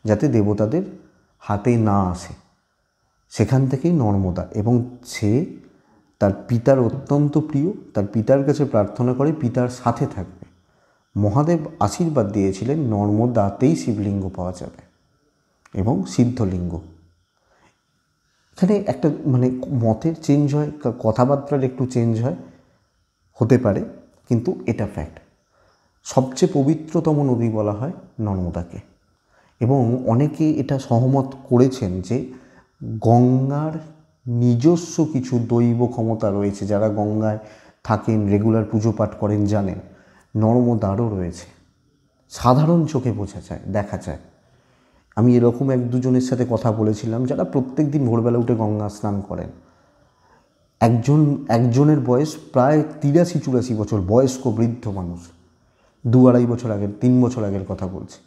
যাতে দেবতাদের হাতে না আসে সেখান থেকেই নর্মদা এবং সে তার পিতার অত্যন্ত প্রিয় তার পিতার কাছে প্রার্থনা করে পিতার সাথে থাকবে মহাদেব আশীর্বাদ দিয়েছিলেন নর্মদাতেই শিবলিঙ্গ পাওয়া যাবে এবং সিদ্ধলিঙ্গ এখানে একটা মানে মতের চেঞ্জ হয় কথাবার্তার একটু চেঞ্জ হয় হতে পারে কিন্তু এটা ফ্যাক্ট সবচেয়ে পবিত্রতম নদী বলা হয় নর্মদাকে এবং অনেকে এটা সহমত করেছেন যে গঙ্গার নিজস্ব কিছু দৈব ক্ষমতা রয়েছে যারা গঙ্গায় থাকেন রেগুলার পুজো পাঠ করেন জানেন নর্মদারও রয়েছে সাধারণ চোখে বোঝা যায় দেখা যায় আমি এরকম এক দুজনের সাথে কথা বলেছিলাম যারা প্রত্যেক দিন ভোরবেলা উঠে গঙ্গা স্নান করেন একজন একজনের বয়স প্রায় তিরাশি চুরাশি বছর বয়স্ক বৃদ্ধ মানুষ দু আড়াই বছর আগের তিন বছর আগের কথা বলছে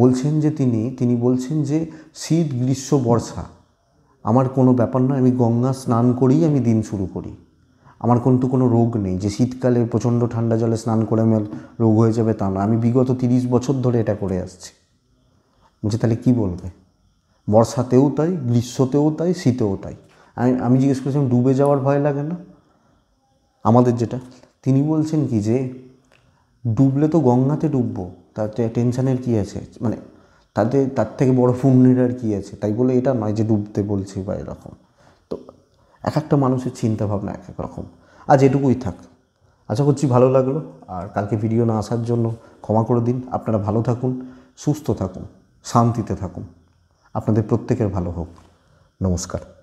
বলছেন যে তিনি তিনি বলছেন যে শীত গ্রীষ্ম বর্ষা আমার কোনো ব্যাপার না আমি গঙ্গা স্নান করেই আমি দিন শুরু করি আমার কিন্তু কোনো রোগ নেই যে শীতকালে প্রচণ্ড ঠান্ডা জলে স্নান করে আমার রোগ হয়ে যাবে তা না আমি বিগত তিরিশ বছর ধরে এটা করে আসছি বলছে তাহলে কী বলবে বর্ষাতেও তাই গ্রীষ্মতেও তাই শীতেও তাই আমি আমি জিজ্ঞেস করেছিলাম ডুবে যাওয়ার ভয় লাগে না আমাদের যেটা তিনি বলছেন কি যে ডুবলে তো গঙ্গাতে ডুববো তাতে টেনশানের কী আছে মানে তাদের তার থেকে বড় ফুমনির আর কী আছে তাই বলে এটা নয় যে ডুবতে বলছি বা এরকম তো এক একটা মানুষের চিন্তা ভাবনা এক এক রকম আজ এটুকুই থাক আশা করছি ভালো লাগলো আর কালকে ভিডিও না আসার জন্য ক্ষমা করে দিন আপনারা ভালো থাকুন সুস্থ থাকুন শান্তিতে থাকুন আপনাদের প্রত্যেকের ভালো হোক নমস্কার